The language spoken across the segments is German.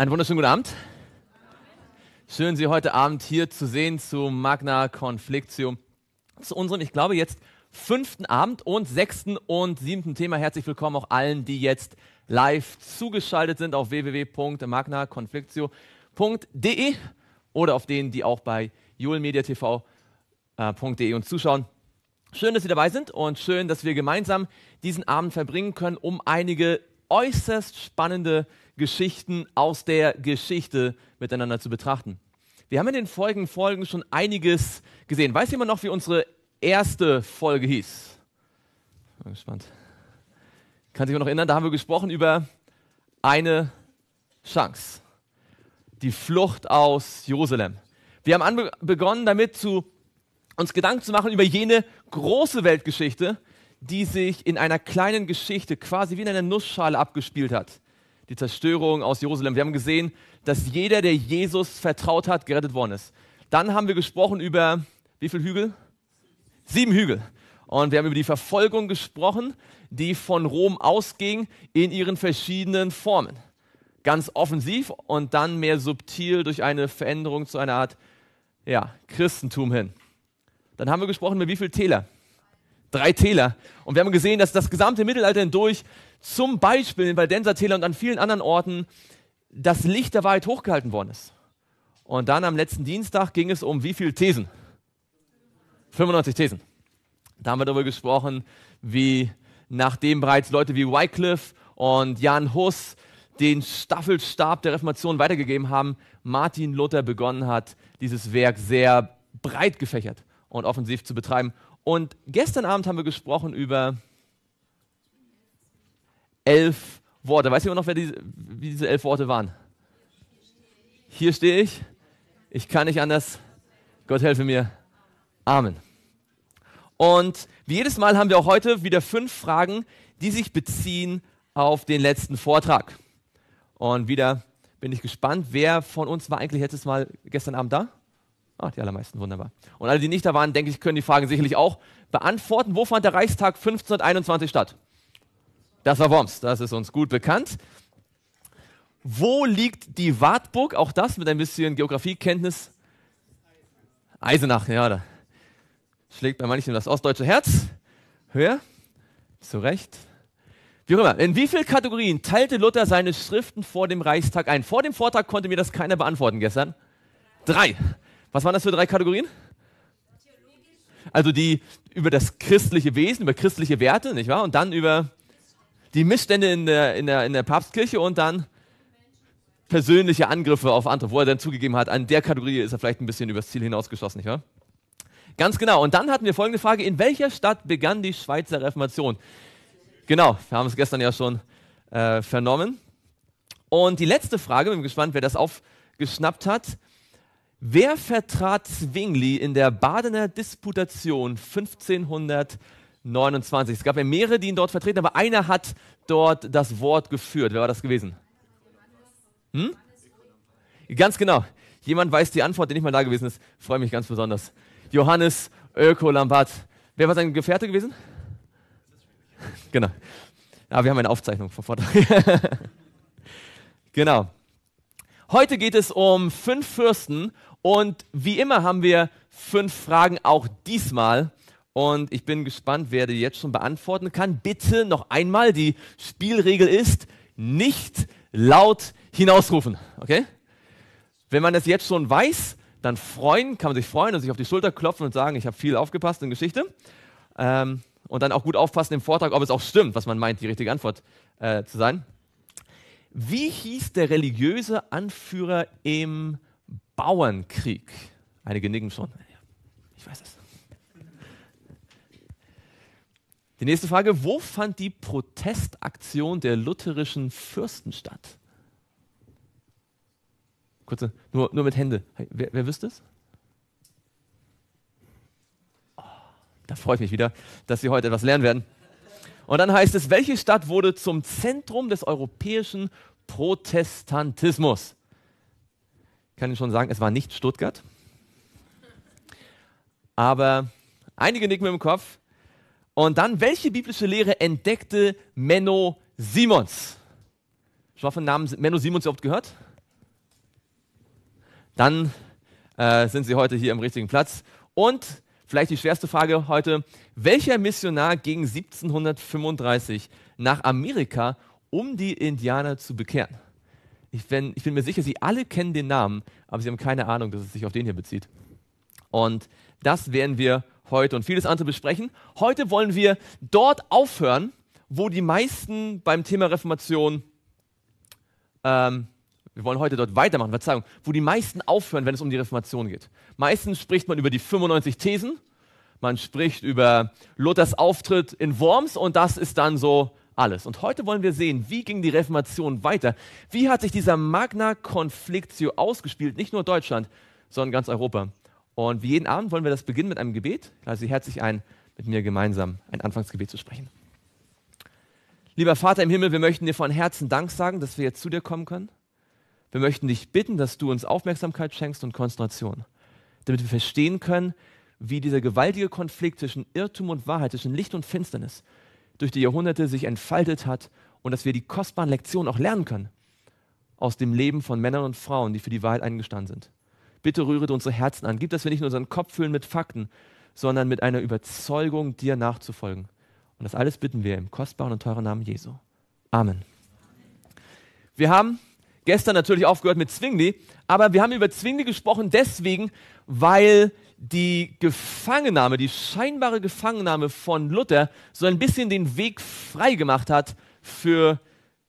Einen wunderschönen guten Abend. Schön, Sie heute Abend hier zu sehen zu Magna Conflictium, zu unserem, ich glaube, jetzt fünften Abend und sechsten und siebten Thema. Herzlich willkommen auch allen, die jetzt live zugeschaltet sind auf www.magnaconflictio.de oder auf denen, die auch bei julmediatv.de äh, uns zuschauen. Schön, dass Sie dabei sind und schön, dass wir gemeinsam diesen Abend verbringen können, um einige äußerst spannende Themen Geschichten aus der Geschichte miteinander zu betrachten. Wir haben in den folgenden Folgen schon einiges gesehen. Weiß jemand noch, wie unsere erste Folge hieß? Ich Bin gespannt. Kann sich noch erinnern, da haben wir gesprochen über eine Chance. Die Flucht aus Jerusalem. Wir haben begonnen damit zu uns Gedanken zu machen über jene große Weltgeschichte, die sich in einer kleinen Geschichte quasi wie in einer Nussschale abgespielt hat die Zerstörung aus Jerusalem. Wir haben gesehen, dass jeder, der Jesus vertraut hat, gerettet worden ist. Dann haben wir gesprochen über wie viele Hügel? Sieben Hügel. Und wir haben über die Verfolgung gesprochen, die von Rom ausging in ihren verschiedenen Formen. Ganz offensiv und dann mehr subtil durch eine Veränderung zu einer Art ja, Christentum hin. Dann haben wir gesprochen über wie viele Täler? Drei Täler. Und wir haben gesehen, dass das gesamte Mittelalter hindurch, zum Beispiel in Valdenser Täler und an vielen anderen Orten, das Licht der Wahrheit hochgehalten worden ist. Und dann am letzten Dienstag ging es um wie viele Thesen? 95 Thesen. Da haben wir darüber gesprochen, wie nachdem bereits Leute wie Wycliffe und Jan Hus den Staffelstab der Reformation weitergegeben haben, Martin Luther begonnen hat, dieses Werk sehr breit gefächert und offensiv zu betreiben. Und gestern Abend haben wir gesprochen über elf Worte. Weiß jemand noch, wer diese, wie diese elf Worte waren? Hier stehe ich. Ich kann nicht anders. Gott helfe mir. Amen. Und wie jedes Mal haben wir auch heute wieder fünf Fragen, die sich beziehen auf den letzten Vortrag. Und wieder bin ich gespannt, wer von uns war eigentlich letztes Mal gestern Abend da? Ah, die allermeisten, wunderbar. Und alle, die nicht da waren, denke ich, können die Fragen sicherlich auch beantworten. Wo fand der Reichstag 1521 statt? Das war Worms, das ist uns gut bekannt. Wo liegt die Wartburg? Auch das mit ein bisschen Geografiekenntnis. Eisenach, ja, da schlägt bei manchen das ostdeutsche Herz höher, zu Recht. Wie auch immer, in wie vielen Kategorien teilte Luther seine Schriften vor dem Reichstag ein? Vor dem Vortrag konnte mir das keiner beantworten gestern. Drei. Was waren das für drei Kategorien? Also die über das christliche Wesen, über christliche Werte, nicht wahr? Und dann über die Missstände in der, in der, in der Papstkirche und dann persönliche Angriffe auf andere, wo er dann zugegeben hat, an der Kategorie ist er vielleicht ein bisschen übers Ziel hinausgeschossen, nicht wahr? Ganz genau. Und dann hatten wir folgende Frage: In welcher Stadt begann die Schweizer Reformation? Genau, wir haben es gestern ja schon äh, vernommen. Und die letzte Frage, bin gespannt, wer das aufgeschnappt hat. Wer vertrat Zwingli in der Badener Disputation 1529? Es gab ja mehrere, die ihn dort vertreten, aber einer hat dort das Wort geführt. Wer war das gewesen? Hm? Ganz genau. Jemand weiß die Antwort, der nicht mal da gewesen ist. Freue mich ganz besonders. Johannes Öko-Lampard. Wer war sein Gefährte gewesen? genau. Ja, ah, wir haben eine Aufzeichnung vom Vortrag. genau. Heute geht es um fünf Fürsten und wie immer haben wir fünf Fragen auch diesmal. Und ich bin gespannt, wer die jetzt schon beantworten kann. Bitte noch einmal, die Spielregel ist, nicht laut hinausrufen. Okay? Wenn man das jetzt schon weiß, dann freuen, kann man sich freuen und sich auf die Schulter klopfen und sagen, ich habe viel aufgepasst in Geschichte. Ähm, und dann auch gut aufpassen im Vortrag, ob es auch stimmt, was man meint, die richtige Antwort äh, zu sein. Wie hieß der religiöse Anführer im Bauernkrieg. Einige nicken schon. Ich weiß es. Die nächste Frage, wo fand die Protestaktion der lutherischen Fürsten statt? Kurze, nur, nur mit Hände. Wer, wer wüsste es? Oh, da freue ich mich wieder, dass Sie heute etwas lernen werden. Und dann heißt es, welche Stadt wurde zum Zentrum des europäischen Protestantismus? kann Ihnen schon sagen, es war nicht Stuttgart. Aber einige nicken mir im Kopf. Und dann, welche biblische Lehre entdeckte Menno Simons? Ich hoffe, Namen Menno Simons überhaupt gehört? Dann äh, sind Sie heute hier im richtigen Platz. Und vielleicht die schwerste Frage heute, welcher Missionar ging 1735 nach Amerika, um die Indianer zu bekehren? Ich bin, ich bin mir sicher, sie alle kennen den Namen, aber sie haben keine Ahnung, dass es sich auf den hier bezieht. Und das werden wir heute und vieles andere besprechen. Heute wollen wir dort aufhören, wo die meisten beim Thema Reformation, ähm, wir wollen heute dort weitermachen, Verzeihung, wo die meisten aufhören, wenn es um die Reformation geht. Meistens spricht man über die 95 Thesen, man spricht über Luthers Auftritt in Worms und das ist dann so alles. Und heute wollen wir sehen, wie ging die Reformation weiter? Wie hat sich dieser Magna Conflictio ausgespielt? Nicht nur Deutschland, sondern ganz Europa. Und wie jeden Abend wollen wir das beginnen mit einem Gebet. Ich lade Sie herzlich ein, mit mir gemeinsam ein Anfangsgebet zu sprechen. Lieber Vater im Himmel, wir möchten dir von Herzen Dank sagen, dass wir jetzt zu dir kommen können. Wir möchten dich bitten, dass du uns Aufmerksamkeit schenkst und Konzentration, damit wir verstehen können, wie dieser gewaltige Konflikt zwischen Irrtum und Wahrheit, zwischen Licht und Finsternis, durch die Jahrhunderte sich entfaltet hat und dass wir die kostbaren Lektionen auch lernen können aus dem Leben von Männern und Frauen, die für die Wahrheit eingestanden sind. Bitte rühret unsere Herzen an. Gib, dass wir nicht nur unseren Kopf füllen mit Fakten, sondern mit einer Überzeugung, dir nachzufolgen. Und das alles bitten wir im kostbaren und teuren Namen Jesu. Amen. Wir haben gestern natürlich aufgehört mit Zwingli, aber wir haben über Zwingli gesprochen deswegen, weil die Gefangennahme, die scheinbare Gefangennahme von Luther so ein bisschen den Weg frei gemacht hat für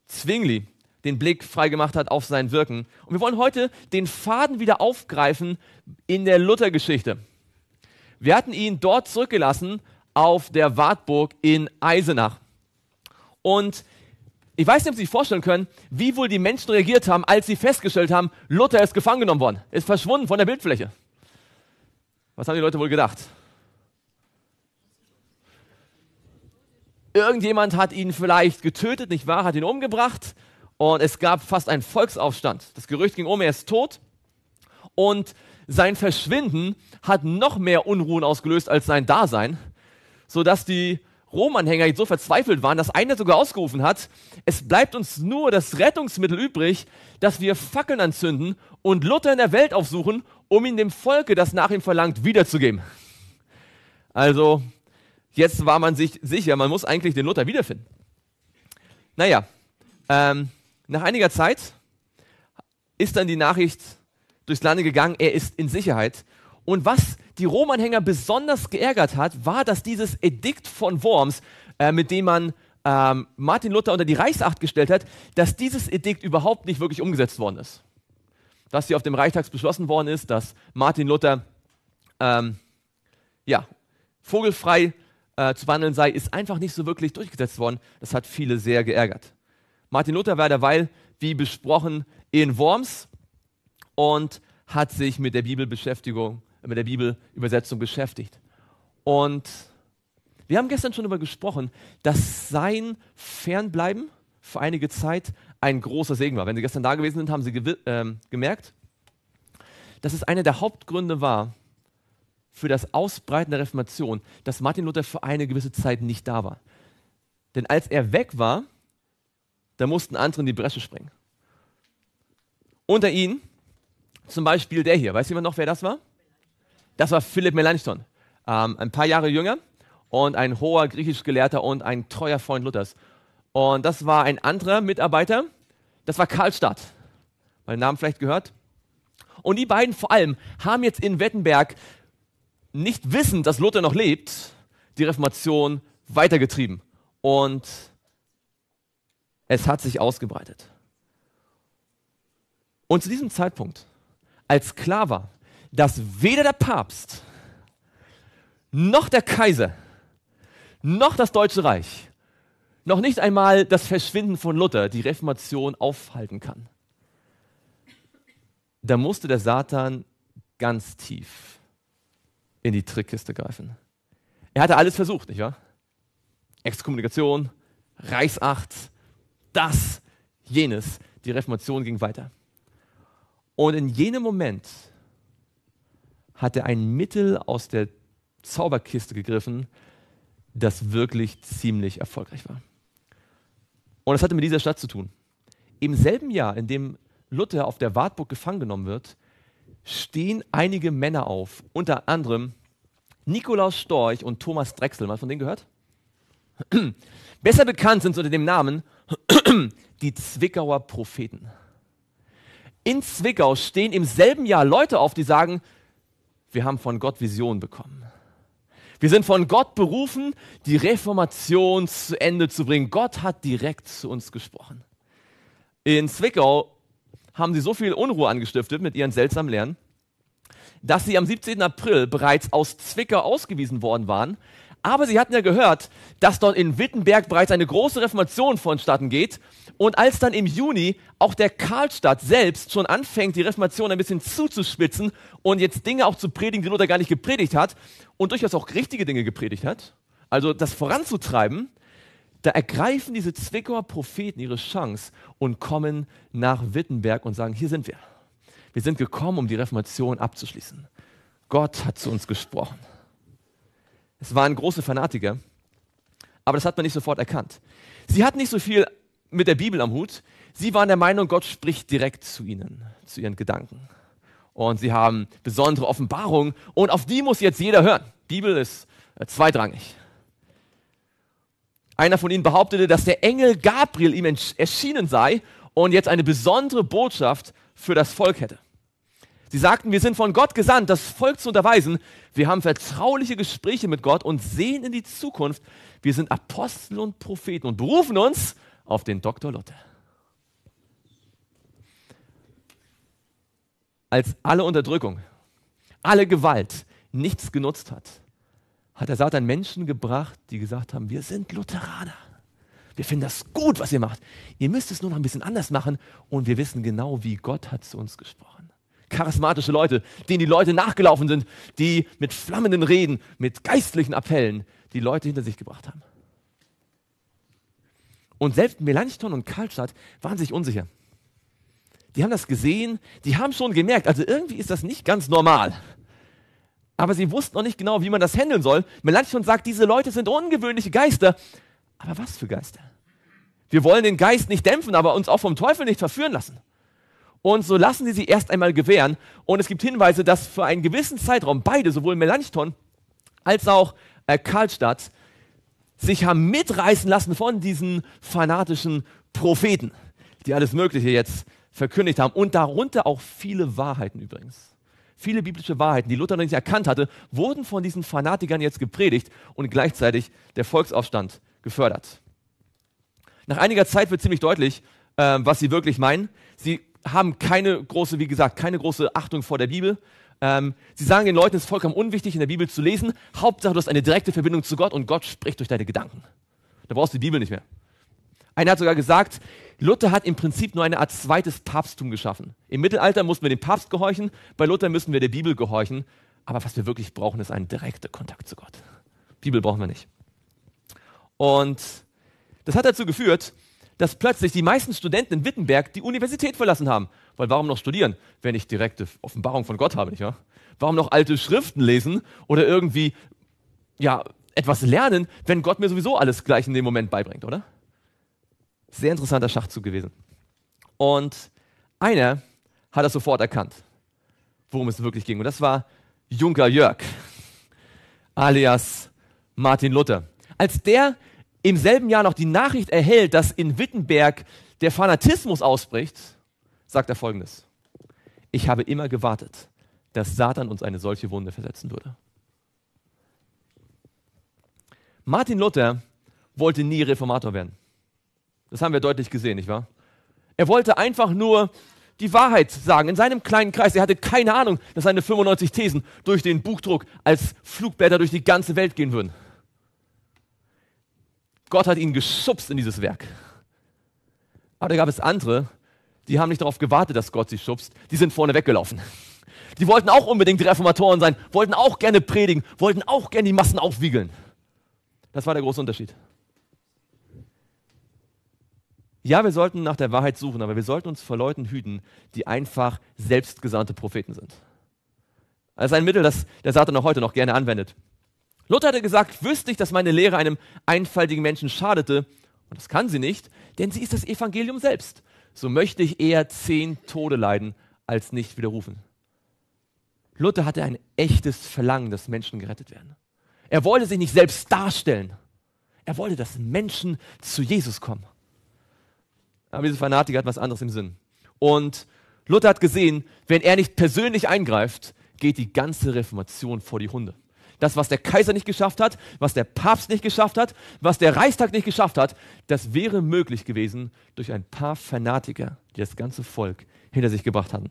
Zwingli, den Blick frei gemacht hat auf sein Wirken. Und wir wollen heute den Faden wieder aufgreifen in der Luther-Geschichte. Wir hatten ihn dort zurückgelassen auf der Wartburg in Eisenach. Und ich weiß nicht, ob Sie sich vorstellen können, wie wohl die Menschen reagiert haben, als sie festgestellt haben, Luther ist gefangen genommen worden, ist verschwunden von der Bildfläche. Was haben die Leute wohl gedacht? Irgendjemand hat ihn vielleicht getötet, nicht wahr? Hat ihn umgebracht und es gab fast einen Volksaufstand. Das Gerücht ging um, er ist tot und sein Verschwinden hat noch mehr Unruhen ausgelöst als sein Dasein, sodass die Romanhänger jetzt so verzweifelt waren, dass einer sogar ausgerufen hat, es bleibt uns nur das Rettungsmittel übrig, dass wir Fackeln anzünden und Luther in der Welt aufsuchen um ihn dem Volke, das nach ihm verlangt, wiederzugeben. Also, jetzt war man sich sicher, man muss eigentlich den Luther wiederfinden. Naja, ähm, nach einiger Zeit ist dann die Nachricht durchs Lande gegangen, er ist in Sicherheit. Und was die Romanhänger besonders geärgert hat, war, dass dieses Edikt von Worms, äh, mit dem man ähm, Martin Luther unter die Reichsacht gestellt hat, dass dieses Edikt überhaupt nicht wirklich umgesetzt worden ist dass hier auf dem Reichstag beschlossen worden ist, dass Martin Luther ähm, ja, vogelfrei äh, zu wandeln sei, ist einfach nicht so wirklich durchgesetzt worden. Das hat viele sehr geärgert. Martin Luther war derweil, wie besprochen, in Worms und hat sich mit der Bibelbeschäftigung, mit der Bibelübersetzung beschäftigt. Und wir haben gestern schon darüber gesprochen, dass sein Fernbleiben für einige Zeit ein großer Segen war. Wenn Sie gestern da gewesen sind, haben Sie ähm, gemerkt, dass es einer der Hauptgründe war für das Ausbreiten der Reformation, dass Martin Luther für eine gewisse Zeit nicht da war. Denn als er weg war, da mussten andere in die Bresche springen. Unter ihnen zum Beispiel der hier. Weiß jemand noch, wer das war? Das war Philipp Melanchthon. Ähm, ein paar Jahre jünger und ein hoher griechisch Gelehrter und ein treuer Freund Luthers. Und das war ein anderer Mitarbeiter, das war Karlstadt. Mein Namen vielleicht gehört. Und die beiden vor allem haben jetzt in Wettenberg, nicht wissend, dass Luther noch lebt, die Reformation weitergetrieben. Und es hat sich ausgebreitet. Und zu diesem Zeitpunkt, als klar war, dass weder der Papst noch der Kaiser noch das Deutsche Reich noch nicht einmal das Verschwinden von Luther die Reformation aufhalten kann. Da musste der Satan ganz tief in die Trickkiste greifen. Er hatte alles versucht, nicht wahr? Exkommunikation, Reichsacht, das, jenes. Die Reformation ging weiter. Und in jenem Moment hat er ein Mittel aus der Zauberkiste gegriffen, das wirklich ziemlich erfolgreich war. Und das hatte mit dieser Stadt zu tun. Im selben Jahr, in dem Luther auf der Wartburg gefangen genommen wird, stehen einige Männer auf, unter anderem Nikolaus Storch und Thomas Drechsel. Mal von denen gehört? Besser bekannt sind sie unter dem Namen die Zwickauer Propheten. In Zwickau stehen im selben Jahr Leute auf, die sagen, wir haben von Gott Visionen bekommen. Wir sind von Gott berufen, die Reformation zu Ende zu bringen. Gott hat direkt zu uns gesprochen. In Zwickau haben sie so viel Unruhe angestiftet mit ihren seltsamen Lehren, dass sie am 17. April bereits aus Zwickau ausgewiesen worden waren, aber sie hatten ja gehört, dass dort in Wittenberg bereits eine große Reformation vonstatten geht. Und als dann im Juni auch der Karlstadt selbst schon anfängt, die Reformation ein bisschen zuzuspitzen und jetzt Dinge auch zu predigen, die Luther gar nicht gepredigt hat und durchaus auch richtige Dinge gepredigt hat, also das voranzutreiben, da ergreifen diese Zwickauer Propheten ihre Chance und kommen nach Wittenberg und sagen, hier sind wir. Wir sind gekommen, um die Reformation abzuschließen. Gott hat zu uns gesprochen. Es waren große Fanatiker, aber das hat man nicht sofort erkannt. Sie hatten nicht so viel mit der Bibel am Hut. Sie waren der Meinung, Gott spricht direkt zu ihnen, zu ihren Gedanken. Und sie haben besondere Offenbarungen und auf die muss jetzt jeder hören. Bibel ist äh, zweitrangig. Einer von ihnen behauptete, dass der Engel Gabriel ihm erschienen sei und jetzt eine besondere Botschaft für das Volk hätte. Sie sagten, wir sind von Gott gesandt, das Volk zu unterweisen. Wir haben vertrauliche Gespräche mit Gott und sehen in die Zukunft. Wir sind Apostel und Propheten und berufen uns auf den Dr. Luther. Als alle Unterdrückung, alle Gewalt nichts genutzt hat, hat der Satan Menschen gebracht, die gesagt haben, wir sind Lutheraner. Wir finden das gut, was ihr macht. Ihr müsst es nur noch ein bisschen anders machen und wir wissen genau, wie Gott hat zu uns gesprochen charismatische Leute, denen die Leute nachgelaufen sind, die mit flammenden Reden, mit geistlichen Appellen die Leute hinter sich gebracht haben. Und selbst Melanchthon und Karlstadt waren sich unsicher. Die haben das gesehen, die haben schon gemerkt, also irgendwie ist das nicht ganz normal. Aber sie wussten noch nicht genau, wie man das handeln soll. Melanchthon sagt, diese Leute sind ungewöhnliche Geister. Aber was für Geister? Wir wollen den Geist nicht dämpfen, aber uns auch vom Teufel nicht verführen lassen. Und so lassen sie sie erst einmal gewähren. Und es gibt Hinweise, dass für einen gewissen Zeitraum beide, sowohl Melanchthon als auch äh, Karlstadt, sich haben mitreißen lassen von diesen fanatischen Propheten, die alles Mögliche jetzt verkündigt haben. Und darunter auch viele Wahrheiten übrigens. Viele biblische Wahrheiten, die Luther noch nicht erkannt hatte, wurden von diesen Fanatikern jetzt gepredigt und gleichzeitig der Volksaufstand gefördert. Nach einiger Zeit wird ziemlich deutlich, äh, was sie wirklich meinen. Sie haben keine große, wie gesagt, keine große Achtung vor der Bibel. Ähm, sie sagen den Leuten, es ist vollkommen unwichtig, in der Bibel zu lesen. Hauptsache, du hast eine direkte Verbindung zu Gott und Gott spricht durch deine Gedanken. Da brauchst du die Bibel nicht mehr. Einer hat sogar gesagt, Luther hat im Prinzip nur eine Art zweites Papsttum geschaffen. Im Mittelalter mussten wir dem Papst gehorchen, bei Luther müssen wir der Bibel gehorchen. Aber was wir wirklich brauchen, ist ein direkter Kontakt zu Gott. Bibel brauchen wir nicht. Und das hat dazu geführt, dass plötzlich die meisten Studenten in Wittenberg die Universität verlassen haben. Weil warum noch studieren, wenn ich direkte Offenbarung von Gott habe, nicht wahr? Warum noch alte Schriften lesen oder irgendwie, ja, etwas lernen, wenn Gott mir sowieso alles gleich in dem Moment beibringt, oder? Sehr interessanter Schachzug gewesen. Und einer hat das sofort erkannt, worum es wirklich ging. Und das war Junker Jörg, alias Martin Luther. Als der im selben Jahr noch die Nachricht erhält, dass in Wittenberg der Fanatismus ausbricht, sagt er folgendes. Ich habe immer gewartet, dass Satan uns eine solche Wunde versetzen würde. Martin Luther wollte nie Reformator werden. Das haben wir deutlich gesehen, nicht wahr? Er wollte einfach nur die Wahrheit sagen in seinem kleinen Kreis. Er hatte keine Ahnung, dass seine 95 Thesen durch den Buchdruck als Flugblätter durch die ganze Welt gehen würden. Gott hat ihn geschubst in dieses Werk. Aber da gab es andere, die haben nicht darauf gewartet, dass Gott sie schubst, die sind vorne weggelaufen. Die wollten auch unbedingt Reformatoren sein, wollten auch gerne predigen, wollten auch gerne die Massen aufwiegeln. Das war der große Unterschied. Ja, wir sollten nach der Wahrheit suchen, aber wir sollten uns vor Leuten hüten, die einfach selbstgesandte Propheten sind. Das ist ein Mittel, das der Satan auch heute noch gerne anwendet. Luther hatte gesagt, wüsste ich, dass meine Lehre einem einfältigen Menschen schadete, und das kann sie nicht, denn sie ist das Evangelium selbst, so möchte ich eher zehn Tode leiden, als nicht widerrufen. Luther hatte ein echtes Verlangen, dass Menschen gerettet werden. Er wollte sich nicht selbst darstellen. Er wollte, dass Menschen zu Jesus kommen. Aber dieser Fanatiker hat was anderes im Sinn. Und Luther hat gesehen, wenn er nicht persönlich eingreift, geht die ganze Reformation vor die Hunde. Das, was der Kaiser nicht geschafft hat, was der Papst nicht geschafft hat, was der Reichstag nicht geschafft hat, das wäre möglich gewesen durch ein paar Fanatiker, die das ganze Volk hinter sich gebracht hatten.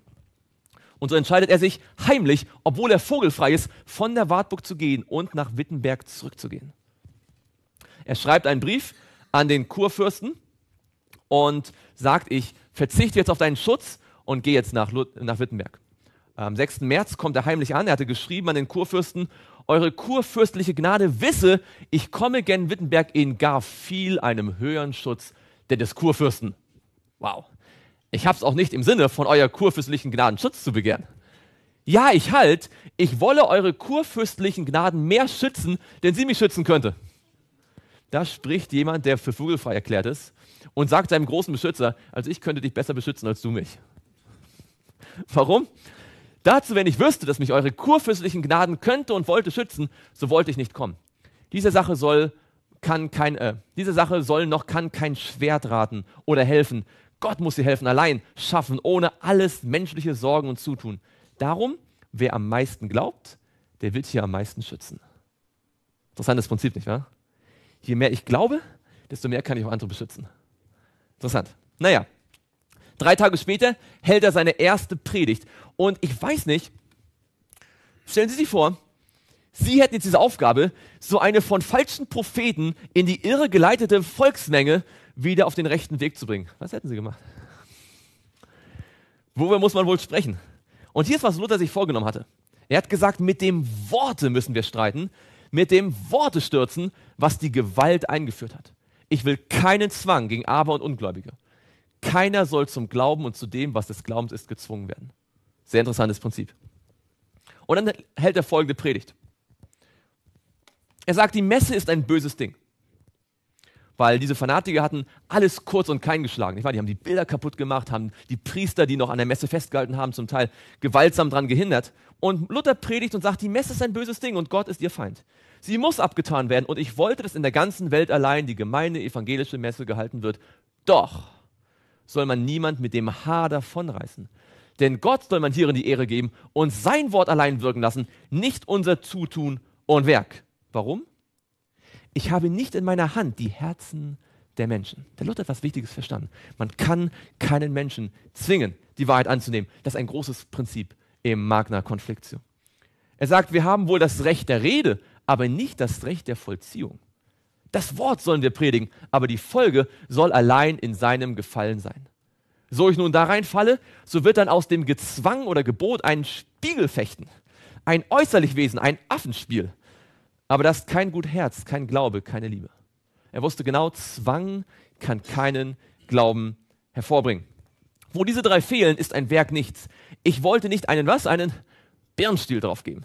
Und so entscheidet er sich heimlich, obwohl er vogelfrei ist, von der Wartburg zu gehen und nach Wittenberg zurückzugehen. Er schreibt einen Brief an den Kurfürsten und sagt, ich verzichte jetzt auf deinen Schutz und gehe jetzt nach, nach Wittenberg. Am 6. März kommt er heimlich an. Er hatte geschrieben an den Kurfürsten eure kurfürstliche Gnade wisse, ich komme gen Wittenberg in gar viel einem höheren Schutz, der des Kurfürsten. Wow. Ich hab's auch nicht im Sinne, von eurer kurfürstlichen Gnaden Schutz zu begehren. Ja, ich halt, ich wolle eure kurfürstlichen Gnaden mehr schützen, denn sie mich schützen könnte. Da spricht jemand, der für vogelfrei erklärt ist und sagt seinem großen Beschützer, also ich könnte dich besser beschützen als du mich. Warum? Dazu, wenn ich wüsste, dass mich eure kurfürstlichen Gnaden könnte und wollte schützen, so wollte ich nicht kommen. Diese Sache soll, kann kein, äh, diese Sache soll noch kann kein Schwert raten oder helfen. Gott muss sie helfen, allein, schaffen, ohne alles menschliche Sorgen und Zutun. Darum, wer am meisten glaubt, der wird hier am meisten schützen. Interessantes Prinzip, nicht wahr? Je mehr ich glaube, desto mehr kann ich auch andere beschützen. Interessant. Naja, drei Tage später hält er seine erste Predigt. Und ich weiß nicht, stellen Sie sich vor, Sie hätten jetzt diese Aufgabe, so eine von falschen Propheten in die Irre geleitete Volksmenge wieder auf den rechten Weg zu bringen. Was hätten Sie gemacht? Worüber muss man wohl sprechen? Und hier ist, was Luther sich vorgenommen hatte. Er hat gesagt, mit dem Worte müssen wir streiten, mit dem Worte stürzen, was die Gewalt eingeführt hat. Ich will keinen Zwang gegen Aber und Ungläubige. Keiner soll zum Glauben und zu dem, was des Glaubens ist, gezwungen werden. Sehr interessantes Prinzip. Und dann hält er folgende Predigt. Er sagt, die Messe ist ein böses Ding. Weil diese Fanatiker hatten alles kurz und kein geschlagen. Die haben die Bilder kaputt gemacht, haben die Priester, die noch an der Messe festgehalten haben, zum Teil gewaltsam daran gehindert. Und Luther predigt und sagt, die Messe ist ein böses Ding und Gott ist ihr Feind. Sie muss abgetan werden und ich wollte, dass in der ganzen Welt allein die gemeine evangelische Messe gehalten wird. Doch soll man niemand mit dem Haar davonreißen, denn Gott soll man hier in die Ehre geben und sein Wort allein wirken lassen, nicht unser Zutun und Werk. Warum? Ich habe nicht in meiner Hand die Herzen der Menschen. Der Luther hat etwas Wichtiges verstanden. Man kann keinen Menschen zwingen, die Wahrheit anzunehmen. Das ist ein großes Prinzip im Magna Conflictio. Er sagt, wir haben wohl das Recht der Rede, aber nicht das Recht der Vollziehung. Das Wort sollen wir predigen, aber die Folge soll allein in seinem Gefallen sein. So ich nun da reinfalle, so wird dann aus dem Gezwang oder Gebot ein Spiegelfechten, ein äußerlich Wesen, ein Affenspiel. Aber das ist kein gut Herz, kein Glaube, keine Liebe. Er wusste genau, Zwang kann keinen Glauben hervorbringen. Wo diese drei fehlen, ist ein Werk nichts. Ich wollte nicht einen was? Einen Birnstiel draufgeben.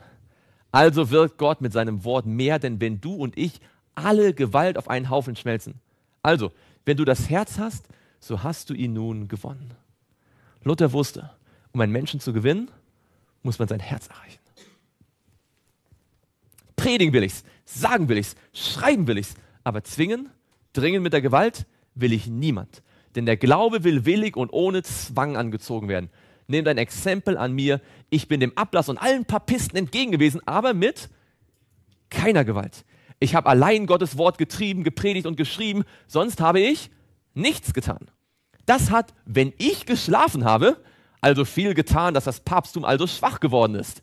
Also wirkt Gott mit seinem Wort mehr, denn wenn du und ich alle Gewalt auf einen Haufen schmelzen. Also, wenn du das Herz hast, so hast du ihn nun gewonnen. Luther wusste, um einen Menschen zu gewinnen, muss man sein Herz erreichen. Predigen will ich's, sagen will ich's, schreiben will ich's, aber zwingen, dringen mit der Gewalt will ich niemand. Denn der Glaube will willig und ohne Zwang angezogen werden. Nehmt ein Exempel an mir. Ich bin dem Ablass und allen Papisten entgegen gewesen, aber mit keiner Gewalt. Ich habe allein Gottes Wort getrieben, gepredigt und geschrieben, sonst habe ich nichts getan. Das hat, wenn ich geschlafen habe, also viel getan, dass das Papsttum also schwach geworden ist,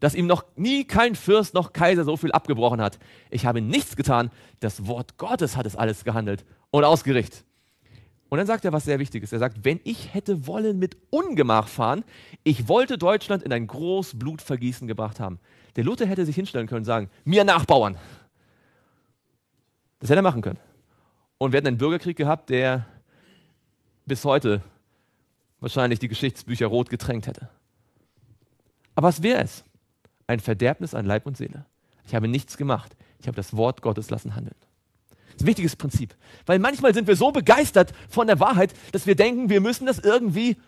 dass ihm noch nie kein Fürst noch Kaiser so viel abgebrochen hat. Ich habe nichts getan, das Wort Gottes hat es alles gehandelt und ausgerichtet. Und dann sagt er was sehr Wichtiges. Er sagt, wenn ich hätte wollen mit Ungemach fahren, ich wollte Deutschland in ein groß Blutvergießen gebracht haben. Der Luther hätte sich hinstellen können und sagen, mir nachbauern. Das hätte er machen können. Und wir hätten einen Bürgerkrieg gehabt, der bis heute wahrscheinlich die Geschichtsbücher rot getränkt hätte. Aber was wäre es? Ein Verderbnis an Leib und Seele. Ich habe nichts gemacht. Ich habe das Wort Gottes lassen handeln. Das ist ein wichtiges Prinzip, weil manchmal sind wir so begeistert von der Wahrheit, dass wir denken, wir müssen das irgendwie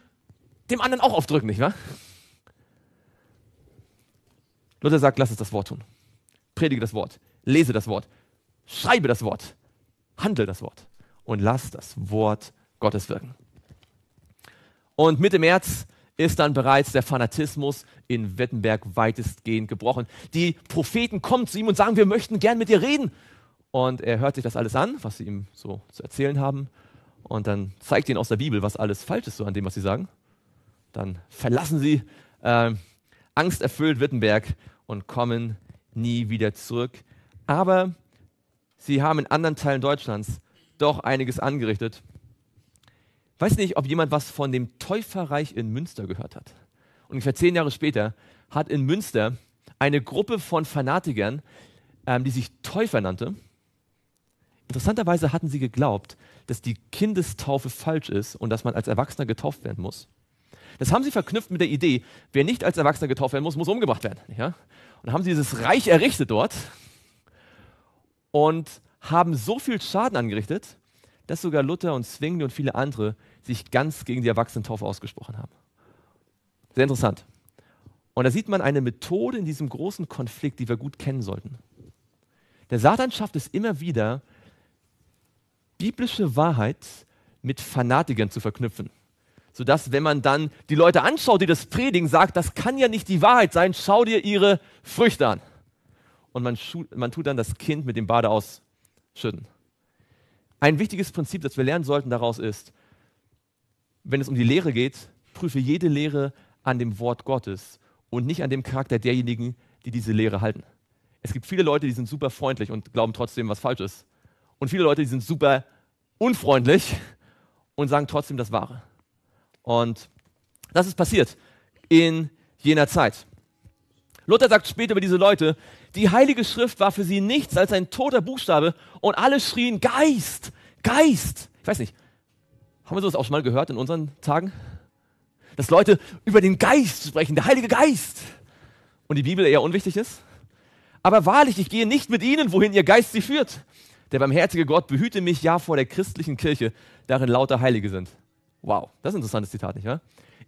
dem anderen auch aufdrücken, nicht wahr? Luther sagt, lass es das Wort tun. Predige das Wort, lese das Wort, schreibe das Wort, handle das Wort und lass das Wort Gottes wirken. Und Mitte März ist dann bereits der Fanatismus in Wettenberg weitestgehend gebrochen. Die Propheten kommen zu ihm und sagen, wir möchten gern mit dir reden. Und er hört sich das alles an, was sie ihm so zu erzählen haben. Und dann zeigt ihnen aus der Bibel, was alles falsch ist so an dem, was sie sagen. Dann verlassen sie äh, angsterfüllt Wittenberg und kommen nie wieder zurück. Aber sie haben in anderen Teilen Deutschlands doch einiges angerichtet weiß nicht, ob jemand was von dem Täuferreich in Münster gehört hat. ungefähr zehn Jahre später hat in Münster eine Gruppe von Fanatikern, ähm, die sich Täufer nannte, interessanterweise hatten sie geglaubt, dass die Kindestaufe falsch ist und dass man als Erwachsener getauft werden muss. Das haben sie verknüpft mit der Idee, wer nicht als Erwachsener getauft werden muss, muss umgebracht werden. Ja? Und haben sie dieses Reich errichtet dort und haben so viel Schaden angerichtet, dass sogar Luther und Zwingli und viele andere sich ganz gegen die Erwachsenentaufe ausgesprochen haben. Sehr interessant. Und da sieht man eine Methode in diesem großen Konflikt, die wir gut kennen sollten. Der Satan schafft es immer wieder, biblische Wahrheit mit Fanatikern zu verknüpfen. Sodass, wenn man dann die Leute anschaut, die das predigen, sagt, das kann ja nicht die Wahrheit sein, schau dir ihre Früchte an. Und man, man tut dann das Kind mit dem Bade ausschütten. Ein wichtiges Prinzip, das wir lernen sollten daraus ist, wenn es um die Lehre geht, prüfe jede Lehre an dem Wort Gottes und nicht an dem Charakter derjenigen, die diese Lehre halten. Es gibt viele Leute, die sind super freundlich und glauben trotzdem was falsch ist. Und viele Leute, die sind super unfreundlich und sagen trotzdem das Wahre. Und das ist passiert in jener Zeit. Luther sagt später über diese Leute, die Heilige Schrift war für sie nichts als ein toter Buchstabe und alle schrien Geist, Geist. Ich weiß nicht, haben wir sowas auch schon mal gehört in unseren Tagen? Dass Leute über den Geist sprechen, der Heilige Geist. Und die Bibel eher unwichtig ist? Aber wahrlich, ich gehe nicht mit ihnen, wohin ihr Geist sie führt. Der barmherzige Gott behüte mich ja vor der christlichen Kirche, darin lauter Heilige sind. Wow, das ist ein interessantes Zitat, nicht wahr?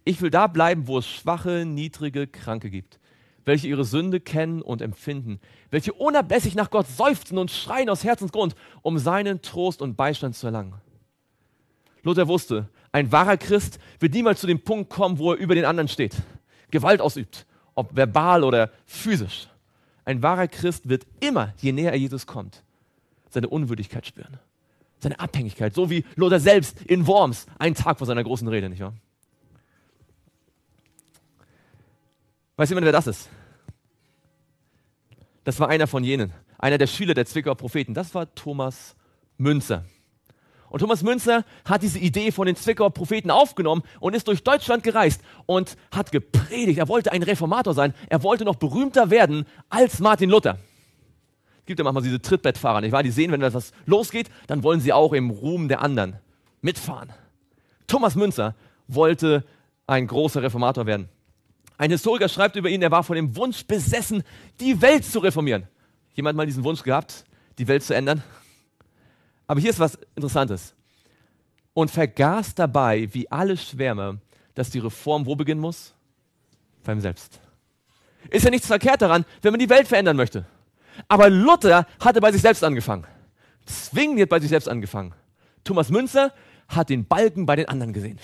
Ich will da bleiben, wo es schwache, niedrige, Kranke gibt welche ihre Sünde kennen und empfinden, welche unablässig nach Gott seufzen und schreien aus Herzensgrund, um seinen Trost und Beistand zu erlangen. Luther wusste, ein wahrer Christ wird niemals zu dem Punkt kommen, wo er über den anderen steht, Gewalt ausübt, ob verbal oder physisch. Ein wahrer Christ wird immer, je näher er Jesus kommt, seine Unwürdigkeit spüren, seine Abhängigkeit, so wie Luther selbst in Worms, einen Tag vor seiner großen Rede, nicht wahr? Weiß jemand, wer das ist? das war einer von jenen, einer der Schüler der Zwickauer Propheten. Das war Thomas Münzer. Und Thomas Münzer hat diese Idee von den Zwickauer Propheten aufgenommen und ist durch Deutschland gereist und hat gepredigt. Er wollte ein Reformator sein. Er wollte noch berühmter werden als Martin Luther. Es gibt ja manchmal diese Trittbettfahrer, nicht wahr? Die sehen, wenn etwas losgeht, dann wollen sie auch im Ruhm der anderen mitfahren. Thomas Münzer wollte ein großer Reformator werden. Ein Historiker schreibt über ihn, er war von dem Wunsch besessen, die Welt zu reformieren. Jemand mal diesen Wunsch gehabt, die Welt zu ändern? Aber hier ist was Interessantes. Und vergaß dabei, wie alle Schwärme, dass die Reform wo beginnen muss? Bei ihm selbst. Ist ja nichts verkehrt daran, wenn man die Welt verändern möchte. Aber Luther hatte bei sich selbst angefangen. Zwingend hat bei sich selbst angefangen. Thomas Münzer hat den Balken bei den anderen gesehen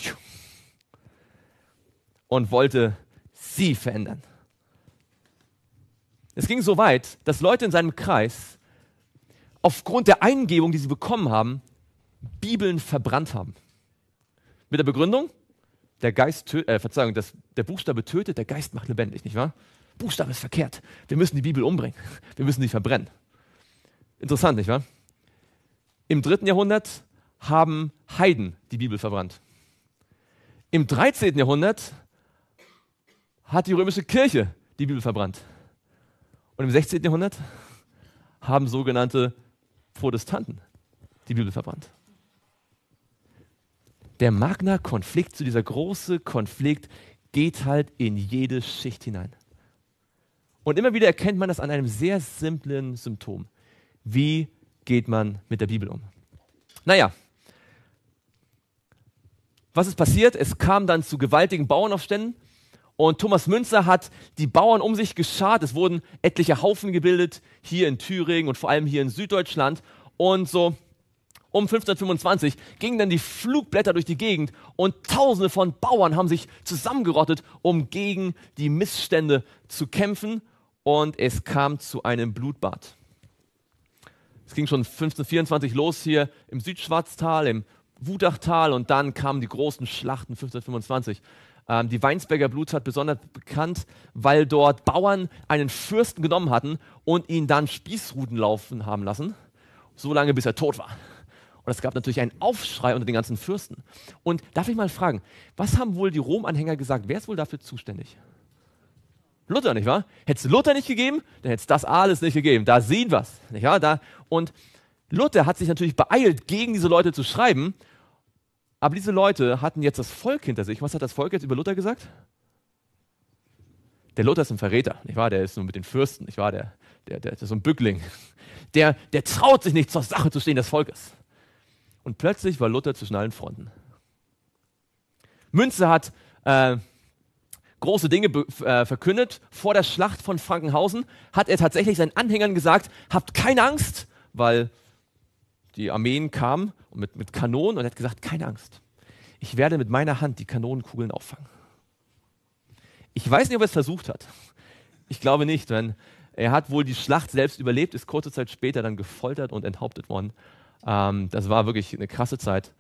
und wollte sie verändern. Es ging so weit, dass Leute in seinem Kreis aufgrund der Eingebung, die sie bekommen haben, Bibeln verbrannt haben. Mit der Begründung, der Geist, tö äh, Verzeihung, das, der Buchstabe tötet, der Geist macht lebendig, nicht wahr? Buchstabe ist verkehrt. Wir müssen die Bibel umbringen. Wir müssen sie verbrennen. Interessant, nicht wahr? Im dritten Jahrhundert haben Heiden die Bibel verbrannt. Im 13. Jahrhundert hat die römische Kirche die Bibel verbrannt. Und im 16. Jahrhundert haben sogenannte Protestanten die Bibel verbrannt. Der Magna-Konflikt, so dieser große Konflikt, geht halt in jede Schicht hinein. Und immer wieder erkennt man das an einem sehr simplen Symptom. Wie geht man mit der Bibel um? Naja, was ist passiert? Es kam dann zu gewaltigen Bauernaufständen und Thomas Münzer hat die Bauern um sich geschart. Es wurden etliche Haufen gebildet, hier in Thüringen und vor allem hier in Süddeutschland. Und so um 1525 gingen dann die Flugblätter durch die Gegend und Tausende von Bauern haben sich zusammengerottet, um gegen die Missstände zu kämpfen. Und es kam zu einem Blutbad. Es ging schon 1524 los hier im Südschwarztal, im Wutachtal und dann kamen die großen Schlachten 1525. Ähm, die Weinsberger Blutzeit besonders bekannt, weil dort Bauern einen Fürsten genommen hatten und ihn dann Spießruten laufen haben lassen, so lange bis er tot war. Und es gab natürlich einen Aufschrei unter den ganzen Fürsten. Und darf ich mal fragen, was haben wohl die Rom-Anhänger gesagt? Wer ist wohl dafür zuständig? Luther, nicht wahr? Hätte es Luther nicht gegeben, dann hätte es das alles nicht gegeben. Da sehen wir es. Und Luther hat sich natürlich beeilt, gegen diese Leute zu schreiben aber diese Leute hatten jetzt das Volk hinter sich. Was hat das Volk jetzt über Luther gesagt? Der Luther ist ein Verräter, nicht wahr? Der ist nur mit den Fürsten, nicht wahr? Der, der, der, der ist so ein Bückling. Der, der traut sich nicht zur Sache zu stehen des Volkes. Und plötzlich war Luther zwischen allen Fronten. Münze hat äh, große Dinge äh, verkündet. Vor der Schlacht von Frankenhausen hat er tatsächlich seinen Anhängern gesagt, habt keine Angst, weil die Armeen kamen und mit, mit Kanonen und er hat gesagt, keine Angst, ich werde mit meiner Hand die Kanonenkugeln auffangen. Ich weiß nicht, ob er es versucht hat. Ich glaube nicht, denn er hat wohl die Schlacht selbst überlebt, ist kurze Zeit später dann gefoltert und enthauptet worden. Ähm, das war wirklich eine krasse Zeit.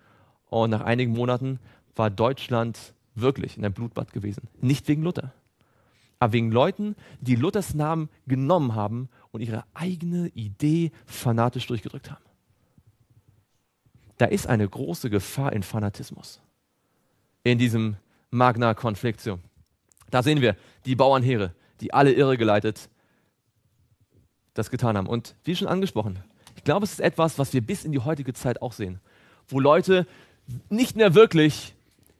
Und nach einigen Monaten war Deutschland wirklich in einem Blutbad gewesen. Nicht wegen Luther, aber wegen Leuten, die Luthers Namen genommen haben und ihre eigene Idee fanatisch durchgedrückt haben da ist eine große Gefahr in Fanatismus, in diesem Magna Conflictio. Da sehen wir die Bauernheere, die alle irregeleitet das getan haben. Und wie schon angesprochen, ich glaube, es ist etwas, was wir bis in die heutige Zeit auch sehen, wo Leute nicht mehr wirklich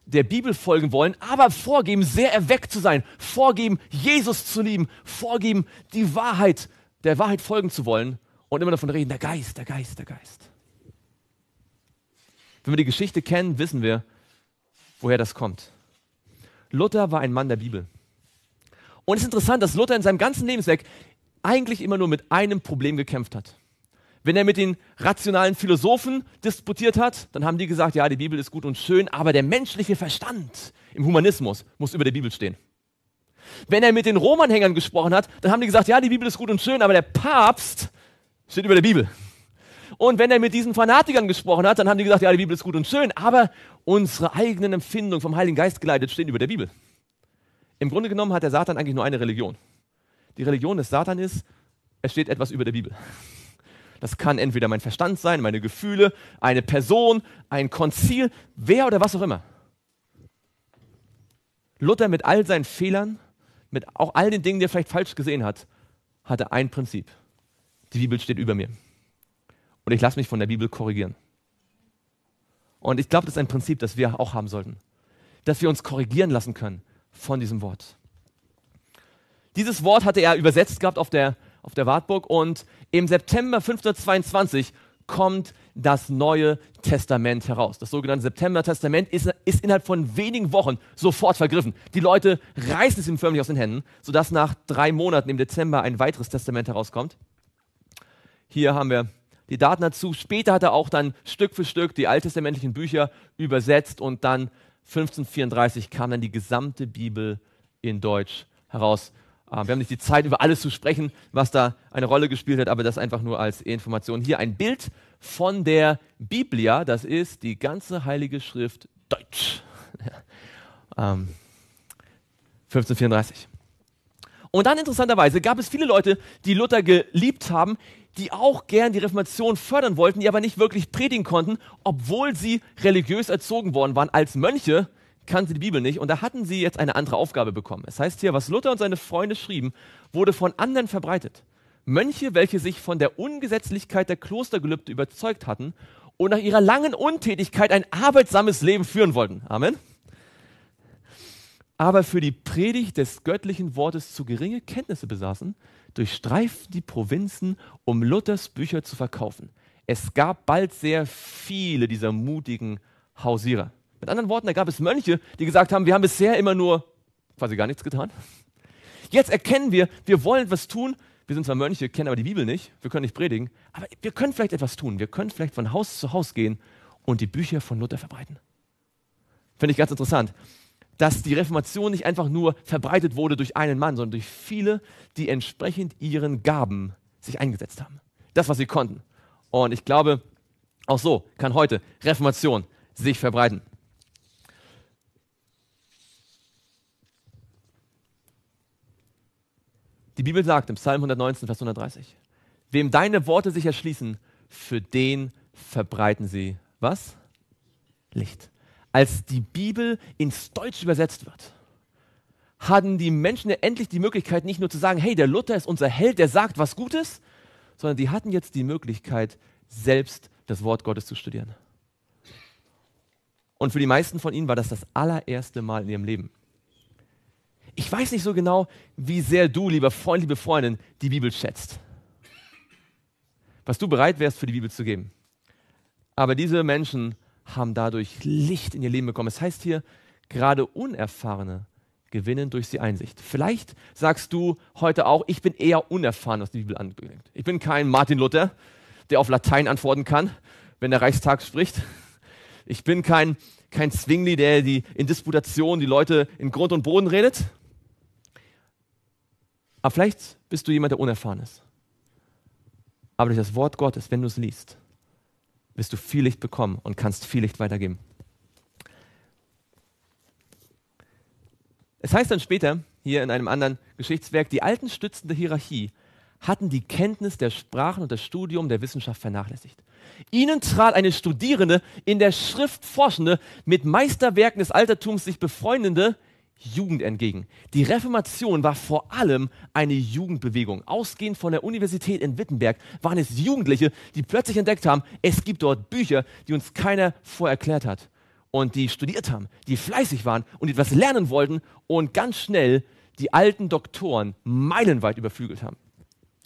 der Bibel folgen wollen, aber vorgeben, sehr erweckt zu sein, vorgeben, Jesus zu lieben, vorgeben, die Wahrheit, der Wahrheit folgen zu wollen und immer davon reden, der Geist, der Geist, der Geist. Wenn wir die Geschichte kennen, wissen wir, woher das kommt. Luther war ein Mann der Bibel. Und es ist interessant, dass Luther in seinem ganzen Lebenswerk eigentlich immer nur mit einem Problem gekämpft hat. Wenn er mit den rationalen Philosophen disputiert hat, dann haben die gesagt, ja, die Bibel ist gut und schön, aber der menschliche Verstand im Humanismus muss über der Bibel stehen. Wenn er mit den Romanhängern gesprochen hat, dann haben die gesagt, ja, die Bibel ist gut und schön, aber der Papst steht über der Bibel. Und wenn er mit diesen Fanatikern gesprochen hat, dann haben die gesagt, ja, die Bibel ist gut und schön, aber unsere eigenen Empfindungen vom Heiligen Geist geleitet stehen über der Bibel. Im Grunde genommen hat der Satan eigentlich nur eine Religion. Die Religion des Satan ist, es steht etwas über der Bibel. Das kann entweder mein Verstand sein, meine Gefühle, eine Person, ein Konzil, wer oder was auch immer. Luther mit all seinen Fehlern, mit auch all den Dingen, die er vielleicht falsch gesehen hat, hatte ein Prinzip. Die Bibel steht über mir. Und ich lasse mich von der Bibel korrigieren. Und ich glaube, das ist ein Prinzip, das wir auch haben sollten. Dass wir uns korrigieren lassen können von diesem Wort. Dieses Wort hatte er übersetzt gehabt auf der, auf der Wartburg und im September 1522 kommt das Neue Testament heraus. Das sogenannte September-Testament ist, ist, innerhalb von wenigen Wochen sofort vergriffen. Die Leute reißen es ihm förmlich aus den Händen, sodass nach drei Monaten im Dezember ein weiteres Testament herauskommt. Hier haben wir die Daten dazu. Später hat er auch dann Stück für Stück die alttestamentlichen Bücher übersetzt und dann 1534 kam dann die gesamte Bibel in Deutsch heraus. Ähm, wir haben nicht die Zeit, über alles zu sprechen, was da eine Rolle gespielt hat, aber das einfach nur als Information. Hier ein Bild von der Biblia, das ist die ganze Heilige Schrift Deutsch. 1534. Ähm, und dann interessanterweise gab es viele Leute, die Luther geliebt haben, die auch gern die Reformation fördern wollten, die aber nicht wirklich predigen konnten, obwohl sie religiös erzogen worden waren. Als Mönche kannte die Bibel nicht und da hatten sie jetzt eine andere Aufgabe bekommen. Es heißt hier, was Luther und seine Freunde schrieben, wurde von anderen verbreitet. Mönche, welche sich von der Ungesetzlichkeit der Klostergelübde überzeugt hatten und nach ihrer langen Untätigkeit ein arbeitsames Leben führen wollten. Amen aber für die Predigt des göttlichen Wortes zu geringe Kenntnisse besaßen, durchstreiften die Provinzen, um Luthers Bücher zu verkaufen. Es gab bald sehr viele dieser mutigen Hausierer. Mit anderen Worten, da gab es Mönche, die gesagt haben, wir haben bisher immer nur quasi gar nichts getan. Jetzt erkennen wir, wir wollen etwas tun. Wir sind zwar Mönche, kennen aber die Bibel nicht, wir können nicht predigen, aber wir können vielleicht etwas tun. Wir können vielleicht von Haus zu Haus gehen und die Bücher von Luther verbreiten. Finde ich ganz interessant dass die Reformation nicht einfach nur verbreitet wurde durch einen Mann, sondern durch viele, die entsprechend ihren Gaben sich eingesetzt haben. Das, was sie konnten. Und ich glaube, auch so kann heute Reformation sich verbreiten. Die Bibel sagt im Psalm 119, Vers 130, wem deine Worte sich erschließen, für den verbreiten sie was? Licht als die Bibel ins Deutsch übersetzt wird, hatten die Menschen endlich die Möglichkeit, nicht nur zu sagen, hey, der Luther ist unser Held, der sagt was Gutes, sondern die hatten jetzt die Möglichkeit, selbst das Wort Gottes zu studieren. Und für die meisten von ihnen war das das allererste Mal in ihrem Leben. Ich weiß nicht so genau, wie sehr du, lieber Freund, liebe Freundin, die Bibel schätzt. Was du bereit wärst, für die Bibel zu geben. Aber diese Menschen haben dadurch Licht in ihr Leben bekommen. Es das heißt hier, gerade Unerfahrene gewinnen durch die Einsicht. Vielleicht sagst du heute auch, ich bin eher unerfahren, was die Bibel angeht. Ich bin kein Martin Luther, der auf Latein antworten kann, wenn der Reichstag spricht. Ich bin kein, kein Zwingli, der die, in Disputation die Leute in Grund und Boden redet. Aber vielleicht bist du jemand, der unerfahren ist. Aber durch das Wort Gottes, wenn du es liest, wirst du viel Licht bekommen und kannst viel Licht weitergeben. Es heißt dann später, hier in einem anderen Geschichtswerk, die alten Stützen der Hierarchie hatten die Kenntnis der Sprachen und das Studium der Wissenschaft vernachlässigt. Ihnen trat eine Studierende, in der Schrift forschende, mit Meisterwerken des Altertums sich befreundende, Jugend entgegen. Die Reformation war vor allem eine Jugendbewegung. Ausgehend von der Universität in Wittenberg waren es Jugendliche, die plötzlich entdeckt haben, es gibt dort Bücher, die uns keiner vorher erklärt hat. Und die studiert haben, die fleißig waren und etwas lernen wollten und ganz schnell die alten Doktoren meilenweit überflügelt haben.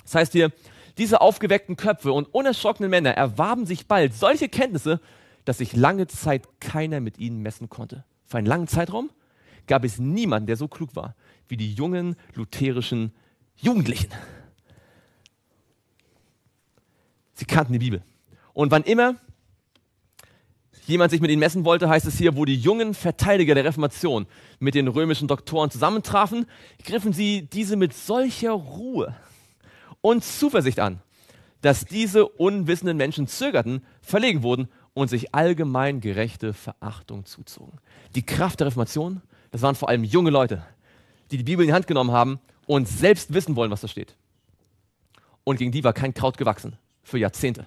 Das heißt hier, diese aufgeweckten Köpfe und unerschrockenen Männer erwarben sich bald solche Kenntnisse, dass sich lange Zeit keiner mit ihnen messen konnte. Für einen langen Zeitraum gab es niemanden, der so klug war wie die jungen lutherischen Jugendlichen. Sie kannten die Bibel. Und wann immer jemand sich mit ihnen messen wollte, heißt es hier, wo die jungen Verteidiger der Reformation mit den römischen Doktoren zusammentrafen, griffen sie diese mit solcher Ruhe und Zuversicht an, dass diese unwissenden Menschen zögerten, verlegen wurden und sich allgemein gerechte Verachtung zuzogen. Die Kraft der Reformation das waren vor allem junge Leute, die die Bibel in die Hand genommen haben und selbst wissen wollen, was da steht. Und gegen die war kein Kraut gewachsen, für Jahrzehnte.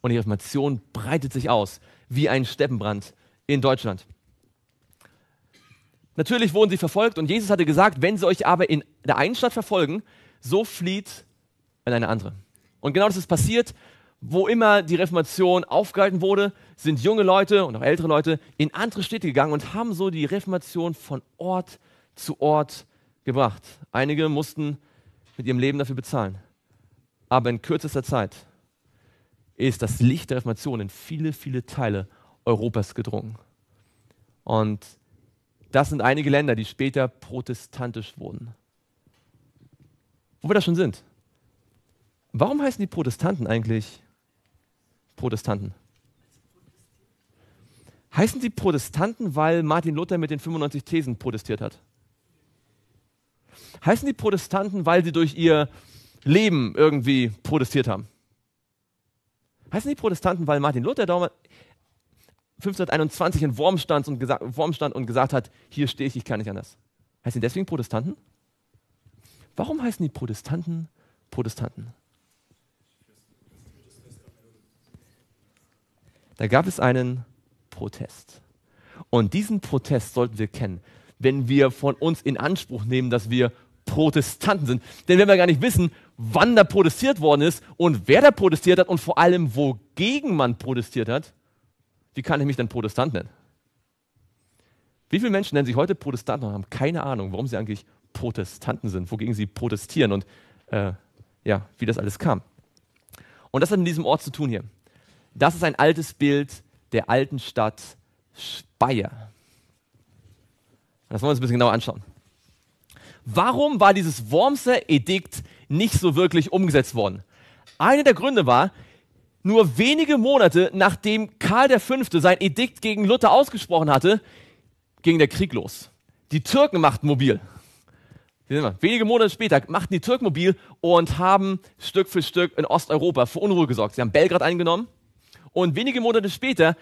Und die Reformation breitet sich aus, wie ein Steppenbrand in Deutschland. Natürlich wurden sie verfolgt und Jesus hatte gesagt, wenn sie euch aber in der einen Stadt verfolgen, so flieht in eine andere. Und genau das ist passiert wo immer die Reformation aufgehalten wurde, sind junge Leute und auch ältere Leute in andere Städte gegangen und haben so die Reformation von Ort zu Ort gebracht. Einige mussten mit ihrem Leben dafür bezahlen. Aber in kürzester Zeit ist das Licht der Reformation in viele, viele Teile Europas gedrungen. Und das sind einige Länder, die später protestantisch wurden. Wo wir da schon sind. Warum heißen die Protestanten eigentlich Protestanten? Heißen sie Protestanten, weil Martin Luther mit den 95 Thesen protestiert hat? Heißen die Protestanten, weil sie durch ihr Leben irgendwie protestiert haben? Heißen die Protestanten, weil Martin Luther damals 1521 in Worm stand, und gesagt, stand und gesagt hat, hier stehe ich, ich kann nicht anders. Heißen die deswegen Protestanten? Warum heißen die Protestanten Protestanten? Da gab es einen Protest. Und diesen Protest sollten wir kennen, wenn wir von uns in Anspruch nehmen, dass wir Protestanten sind. Denn wenn wir gar nicht wissen, wann da protestiert worden ist und wer da protestiert hat und vor allem wogegen man protestiert hat, wie kann ich mich denn Protestant nennen? Wie viele Menschen nennen sich heute Protestanten und haben keine Ahnung, warum sie eigentlich Protestanten sind, wogegen sie protestieren und äh, ja, wie das alles kam. Und das hat mit diesem Ort zu tun hier. Das ist ein altes Bild der alten Stadt Speyer. Das wollen wir uns ein bisschen genauer anschauen. Warum war dieses Wormser Edikt nicht so wirklich umgesetzt worden? Einer der Gründe war, nur wenige Monate nachdem Karl V. sein Edikt gegen Luther ausgesprochen hatte, ging der Krieg los. Die Türken machten mobil. Wenige Monate später machten die Türken mobil und haben Stück für Stück in Osteuropa für Unruhe gesorgt. Sie haben Belgrad eingenommen, und wenige Monate später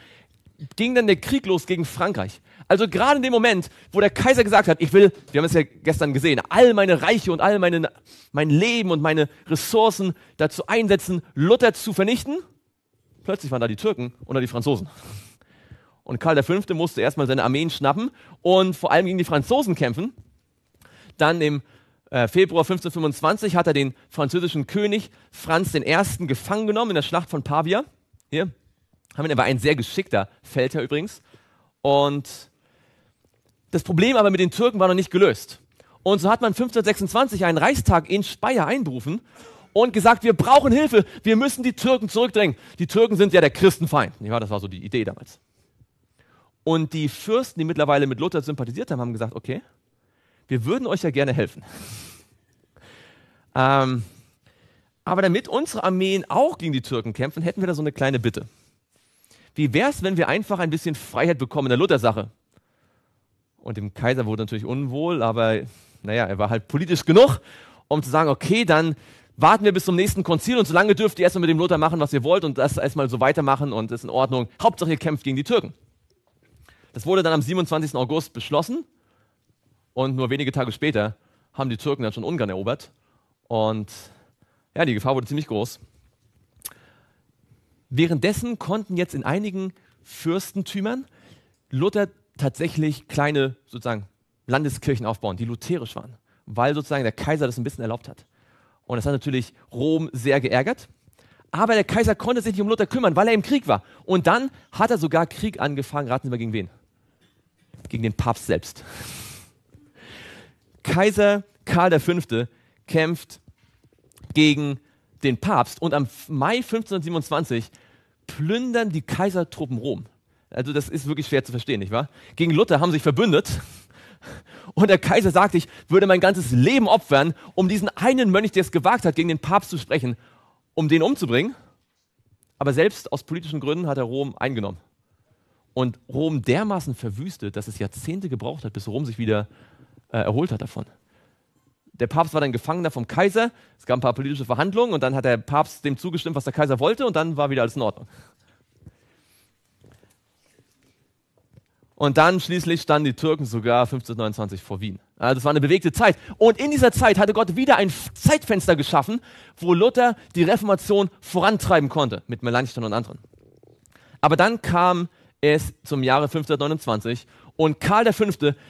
ging dann der Krieg los gegen Frankreich. Also gerade in dem Moment, wo der Kaiser gesagt hat, ich will, wir haben es ja gestern gesehen, all meine Reiche und all meine, mein Leben und meine Ressourcen dazu einsetzen, Luther zu vernichten, plötzlich waren da die Türken und oder die Franzosen. Und Karl V. musste erstmal seine Armeen schnappen und vor allem gegen die Franzosen kämpfen. Dann im äh, Februar 1525 hat er den französischen König Franz I. gefangen genommen in der Schlacht von Pavia. Hier haben er war ein sehr geschickter Feldherr übrigens. Und das Problem aber mit den Türken war noch nicht gelöst. Und so hat man 1526 einen Reichstag in Speyer einberufen und gesagt, wir brauchen Hilfe, wir müssen die Türken zurückdrängen. Die Türken sind ja der Christenfeind. Ja, das war so die Idee damals. Und die Fürsten, die mittlerweile mit Luther sympathisiert haben, haben gesagt, okay, wir würden euch ja gerne helfen. Ähm, aber damit unsere Armeen auch gegen die Türken kämpfen, hätten wir da so eine kleine Bitte. Wie wäre es, wenn wir einfach ein bisschen Freiheit bekommen in der Luther-Sache? Und dem Kaiser wurde natürlich unwohl, aber naja, er war halt politisch genug, um zu sagen, okay, dann warten wir bis zum nächsten Konzil und solange dürft ihr erstmal mit dem Luther machen, was ihr wollt und das erstmal so weitermachen und ist in Ordnung. Hauptsache ihr kämpft gegen die Türken. Das wurde dann am 27. August beschlossen und nur wenige Tage später haben die Türken dann schon Ungarn erobert und ja, die Gefahr wurde ziemlich groß. Währenddessen konnten jetzt in einigen Fürstentümern Luther tatsächlich kleine sozusagen Landeskirchen aufbauen, die lutherisch waren, weil sozusagen der Kaiser das ein bisschen erlaubt hat. Und das hat natürlich Rom sehr geärgert. Aber der Kaiser konnte sich nicht um Luther kümmern, weil er im Krieg war. Und dann hat er sogar Krieg angefangen. Raten Sie mal gegen wen? Gegen den Papst selbst. Kaiser Karl V. kämpft gegen den Papst. Und am Mai 1527 plündern die Kaisertruppen Rom. Also das ist wirklich schwer zu verstehen, nicht wahr? Gegen Luther haben sich verbündet. Und der Kaiser sagt, ich würde mein ganzes Leben opfern, um diesen einen Mönch, der es gewagt hat, gegen den Papst zu sprechen, um den umzubringen. Aber selbst aus politischen Gründen hat er Rom eingenommen. Und Rom dermaßen verwüstet, dass es Jahrzehnte gebraucht hat, bis Rom sich wieder äh, erholt hat davon. Der Papst war dann Gefangener vom Kaiser. Es gab ein paar politische Verhandlungen und dann hat der Papst dem zugestimmt, was der Kaiser wollte und dann war wieder alles in Ordnung. Und dann schließlich standen die Türken sogar 1529 vor Wien. Also es war eine bewegte Zeit. Und in dieser Zeit hatte Gott wieder ein Zeitfenster geschaffen, wo Luther die Reformation vorantreiben konnte, mit Melanchthon und anderen. Aber dann kam es zum Jahre 1529 und Karl V.,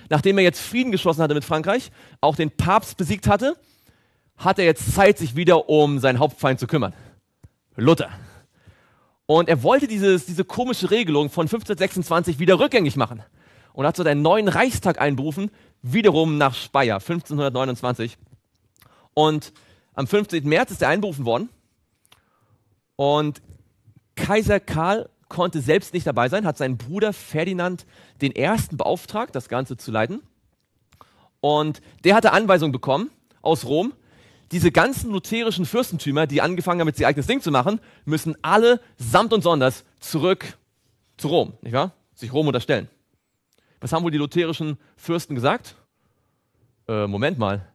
nachdem er jetzt Frieden geschlossen hatte mit Frankreich, auch den Papst besiegt hatte, hat er jetzt Zeit, sich wieder um seinen Hauptfeind zu kümmern. Luther. Und er wollte dieses, diese komische Regelung von 1526 wieder rückgängig machen und hat so einen neuen Reichstag einberufen, wiederum nach Speyer, 1529. Und am 15. März ist er einberufen worden und Kaiser Karl konnte selbst nicht dabei sein, hat seinen Bruder Ferdinand den Ersten beauftragt, das Ganze zu leiten. Und der hatte Anweisungen bekommen aus Rom, diese ganzen lutherischen Fürstentümer, die angefangen haben, mit ihr eigenes Ding zu machen, müssen alle samt und sonders zurück zu Rom, nicht wahr? Sich Rom unterstellen. Was haben wohl die lutherischen Fürsten gesagt? Äh, Moment mal.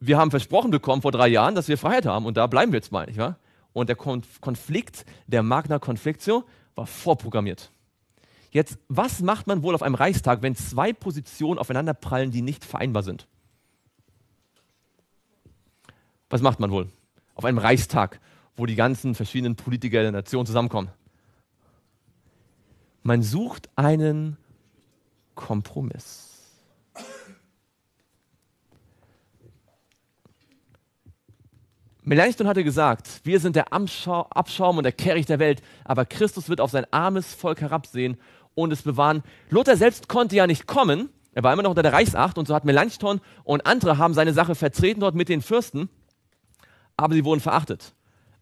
Wir haben versprochen bekommen vor drei Jahren, dass wir Freiheit haben und da bleiben wir jetzt mal, nicht wahr? Und der Konflikt der Magna Conflictio war vorprogrammiert. Jetzt, was macht man wohl auf einem Reichstag, wenn zwei Positionen aufeinander prallen, die nicht vereinbar sind? Was macht man wohl auf einem Reichstag, wo die ganzen verschiedenen Politiker der Nation zusammenkommen? Man sucht einen Kompromiss. Melanchthon hatte gesagt, wir sind der Abschaum und der Kerich der Welt, aber Christus wird auf sein armes Volk herabsehen und es bewahren. Luther selbst konnte ja nicht kommen, er war immer noch unter der Reichsacht und so hat Melanchthon und andere haben seine Sache vertreten dort mit den Fürsten, aber sie wurden verachtet.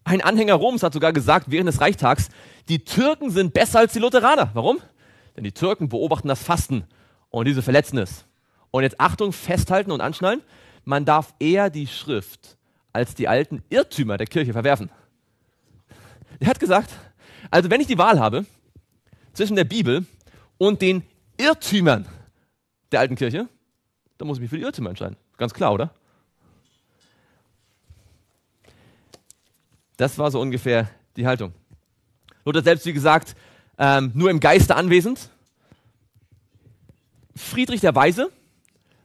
Ein Anhänger Roms hat sogar gesagt während des Reichtags, die Türken sind besser als die Lutheraner. Warum? Denn die Türken beobachten das Fasten und diese verletzen es. Und jetzt Achtung, festhalten und anschnallen. Man darf eher die Schrift als die alten Irrtümer der Kirche verwerfen. Er hat gesagt, also wenn ich die Wahl habe zwischen der Bibel und den Irrtümern der alten Kirche, dann muss ich mich für die Irrtümer entscheiden. Ganz klar, oder? Das war so ungefähr die Haltung. Luther selbst, wie gesagt, ähm, nur im Geiste anwesend. Friedrich der Weise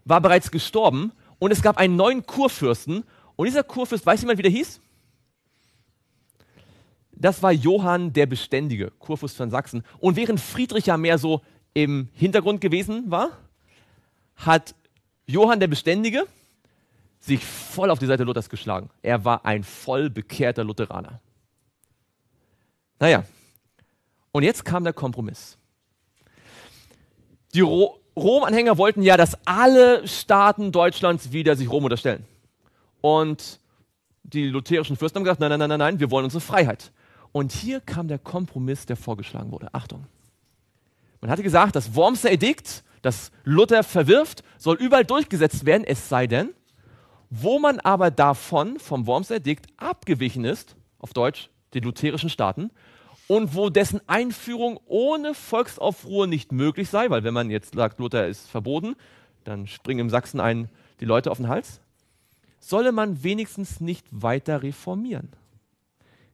war bereits gestorben und es gab einen neuen Kurfürsten und dieser Kurfürst, weiß jemand, wie der hieß? Das war Johann der Beständige, Kurfürst von Sachsen. Und während Friedrich ja mehr so im Hintergrund gewesen war, hat Johann der Beständige sich voll auf die Seite Luthers geschlagen. Er war ein voll bekehrter Lutheraner. Naja, und jetzt kam der Kompromiss. Die Ro Rom-Anhänger wollten ja, dass alle Staaten Deutschlands wieder sich Rom unterstellen. Und die lutherischen Fürsten haben gesagt, nein, nein, nein, nein, nein, wir wollen unsere Freiheit. Und hier kam der Kompromiss, der vorgeschlagen wurde. Achtung. Man hatte gesagt, das Wormser Edikt, das Luther verwirft, soll überall durchgesetzt werden, es sei denn, wo man aber davon, vom Wormser Edikt, abgewichen ist, auf Deutsch, den lutherischen Staaten, und wo dessen Einführung ohne Volksaufruhr nicht möglich sei, weil wenn man jetzt sagt, Luther ist verboten, dann springen im Sachsen ein die Leute auf den Hals solle man wenigstens nicht weiter reformieren.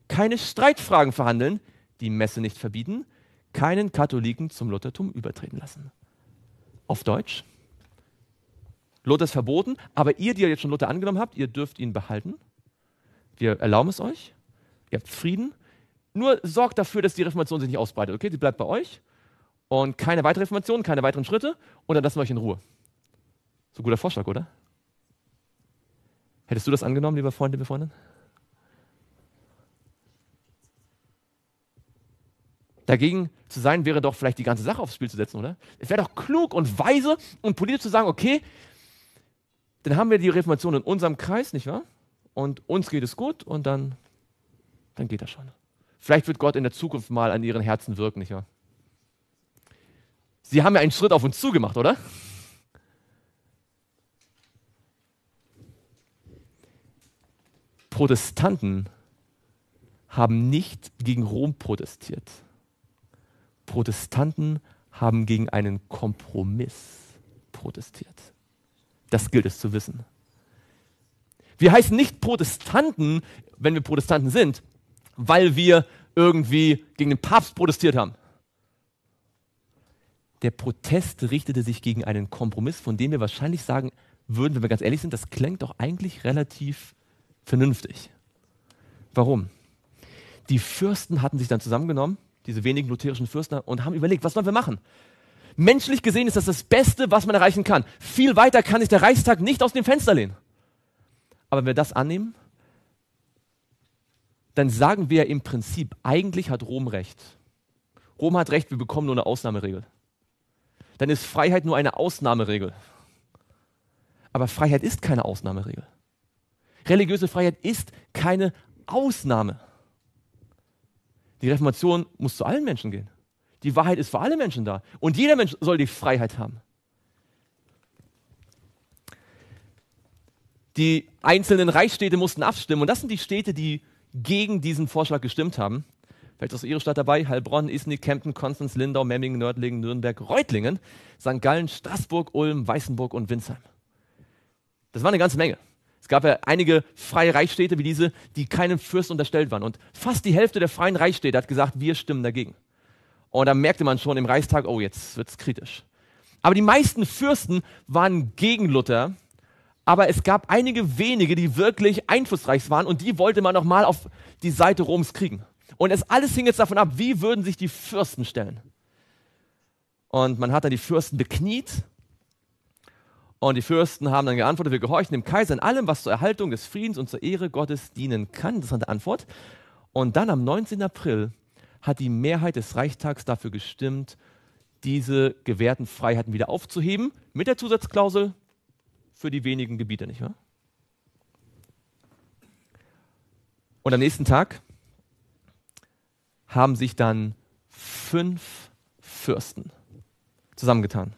Keine Streitfragen verhandeln, die Messe nicht verbieten, keinen Katholiken zum Luthertum übertreten lassen. Auf Deutsch. Luther ist verboten, aber ihr, die ihr jetzt schon Luther angenommen habt, ihr dürft ihn behalten. Wir erlauben es euch. Ihr habt Frieden. Nur sorgt dafür, dass die Reformation sich nicht ausbreitet. Okay, sie bleibt bei euch. Und keine weitere Reformation, keine weiteren Schritte. Und dann lassen wir euch in Ruhe. So guter Vorschlag, oder? Hättest du das angenommen, lieber Freund, liebe Freundin? Dagegen zu sein wäre doch vielleicht die ganze Sache aufs Spiel zu setzen, oder? Es wäre doch klug und weise und politisch zu sagen, okay, dann haben wir die Reformation in unserem Kreis, nicht wahr? Und uns geht es gut und dann, dann geht das schon. Vielleicht wird Gott in der Zukunft mal an ihren Herzen wirken, nicht wahr? Sie haben ja einen Schritt auf uns zugemacht, oder? Protestanten haben nicht gegen Rom protestiert. Protestanten haben gegen einen Kompromiss protestiert. Das gilt es zu wissen. Wir heißen nicht Protestanten, wenn wir Protestanten sind, weil wir irgendwie gegen den Papst protestiert haben. Der Protest richtete sich gegen einen Kompromiss, von dem wir wahrscheinlich sagen würden, wenn wir ganz ehrlich sind, das klingt doch eigentlich relativ vernünftig. Warum? Die Fürsten hatten sich dann zusammengenommen, diese wenigen lutherischen Fürsten, und haben überlegt, was sollen wir machen? Menschlich gesehen ist das das Beste, was man erreichen kann. Viel weiter kann sich der Reichstag nicht aus dem Fenster lehnen. Aber wenn wir das annehmen, dann sagen wir im Prinzip, eigentlich hat Rom recht. Rom hat recht, wir bekommen nur eine Ausnahmeregel. Dann ist Freiheit nur eine Ausnahmeregel. Aber Freiheit ist keine Ausnahmeregel. Religiöse Freiheit ist keine Ausnahme. Die Reformation muss zu allen Menschen gehen. Die Wahrheit ist für alle Menschen da. Und jeder Mensch soll die Freiheit haben. Die einzelnen Reichsstädte mussten abstimmen. Und das sind die Städte, die gegen diesen Vorschlag gestimmt haben. Vielleicht ist Ihre Stadt dabei: Heilbronn, Isnik, Kempten, Konstanz, Lindau, Memmingen, Nördlingen, Nürnberg, Reutlingen, St. Gallen, Straßburg, Ulm, Weißenburg und Winsheim. Das war eine ganze Menge. Es gab ja einige freie Reichsstädte wie diese, die keinem Fürst unterstellt waren. Und fast die Hälfte der freien Reichsstädte hat gesagt, wir stimmen dagegen. Und da merkte man schon im Reichstag, oh, jetzt wird es kritisch. Aber die meisten Fürsten waren gegen Luther. Aber es gab einige wenige, die wirklich einflussreich waren und die wollte man nochmal auf die Seite Roms kriegen. Und es alles hing jetzt davon ab, wie würden sich die Fürsten stellen. Und man hat dann die Fürsten bekniet und die Fürsten haben dann geantwortet, wir gehorchen dem Kaiser in allem, was zur Erhaltung des Friedens und zur Ehre Gottes dienen kann. Das war die Antwort. Und dann am 19. April hat die Mehrheit des Reichstags dafür gestimmt, diese gewährten Freiheiten wieder aufzuheben, mit der Zusatzklausel für die wenigen Gebiete, nicht wahr? Und am nächsten Tag haben sich dann fünf Fürsten zusammengetan.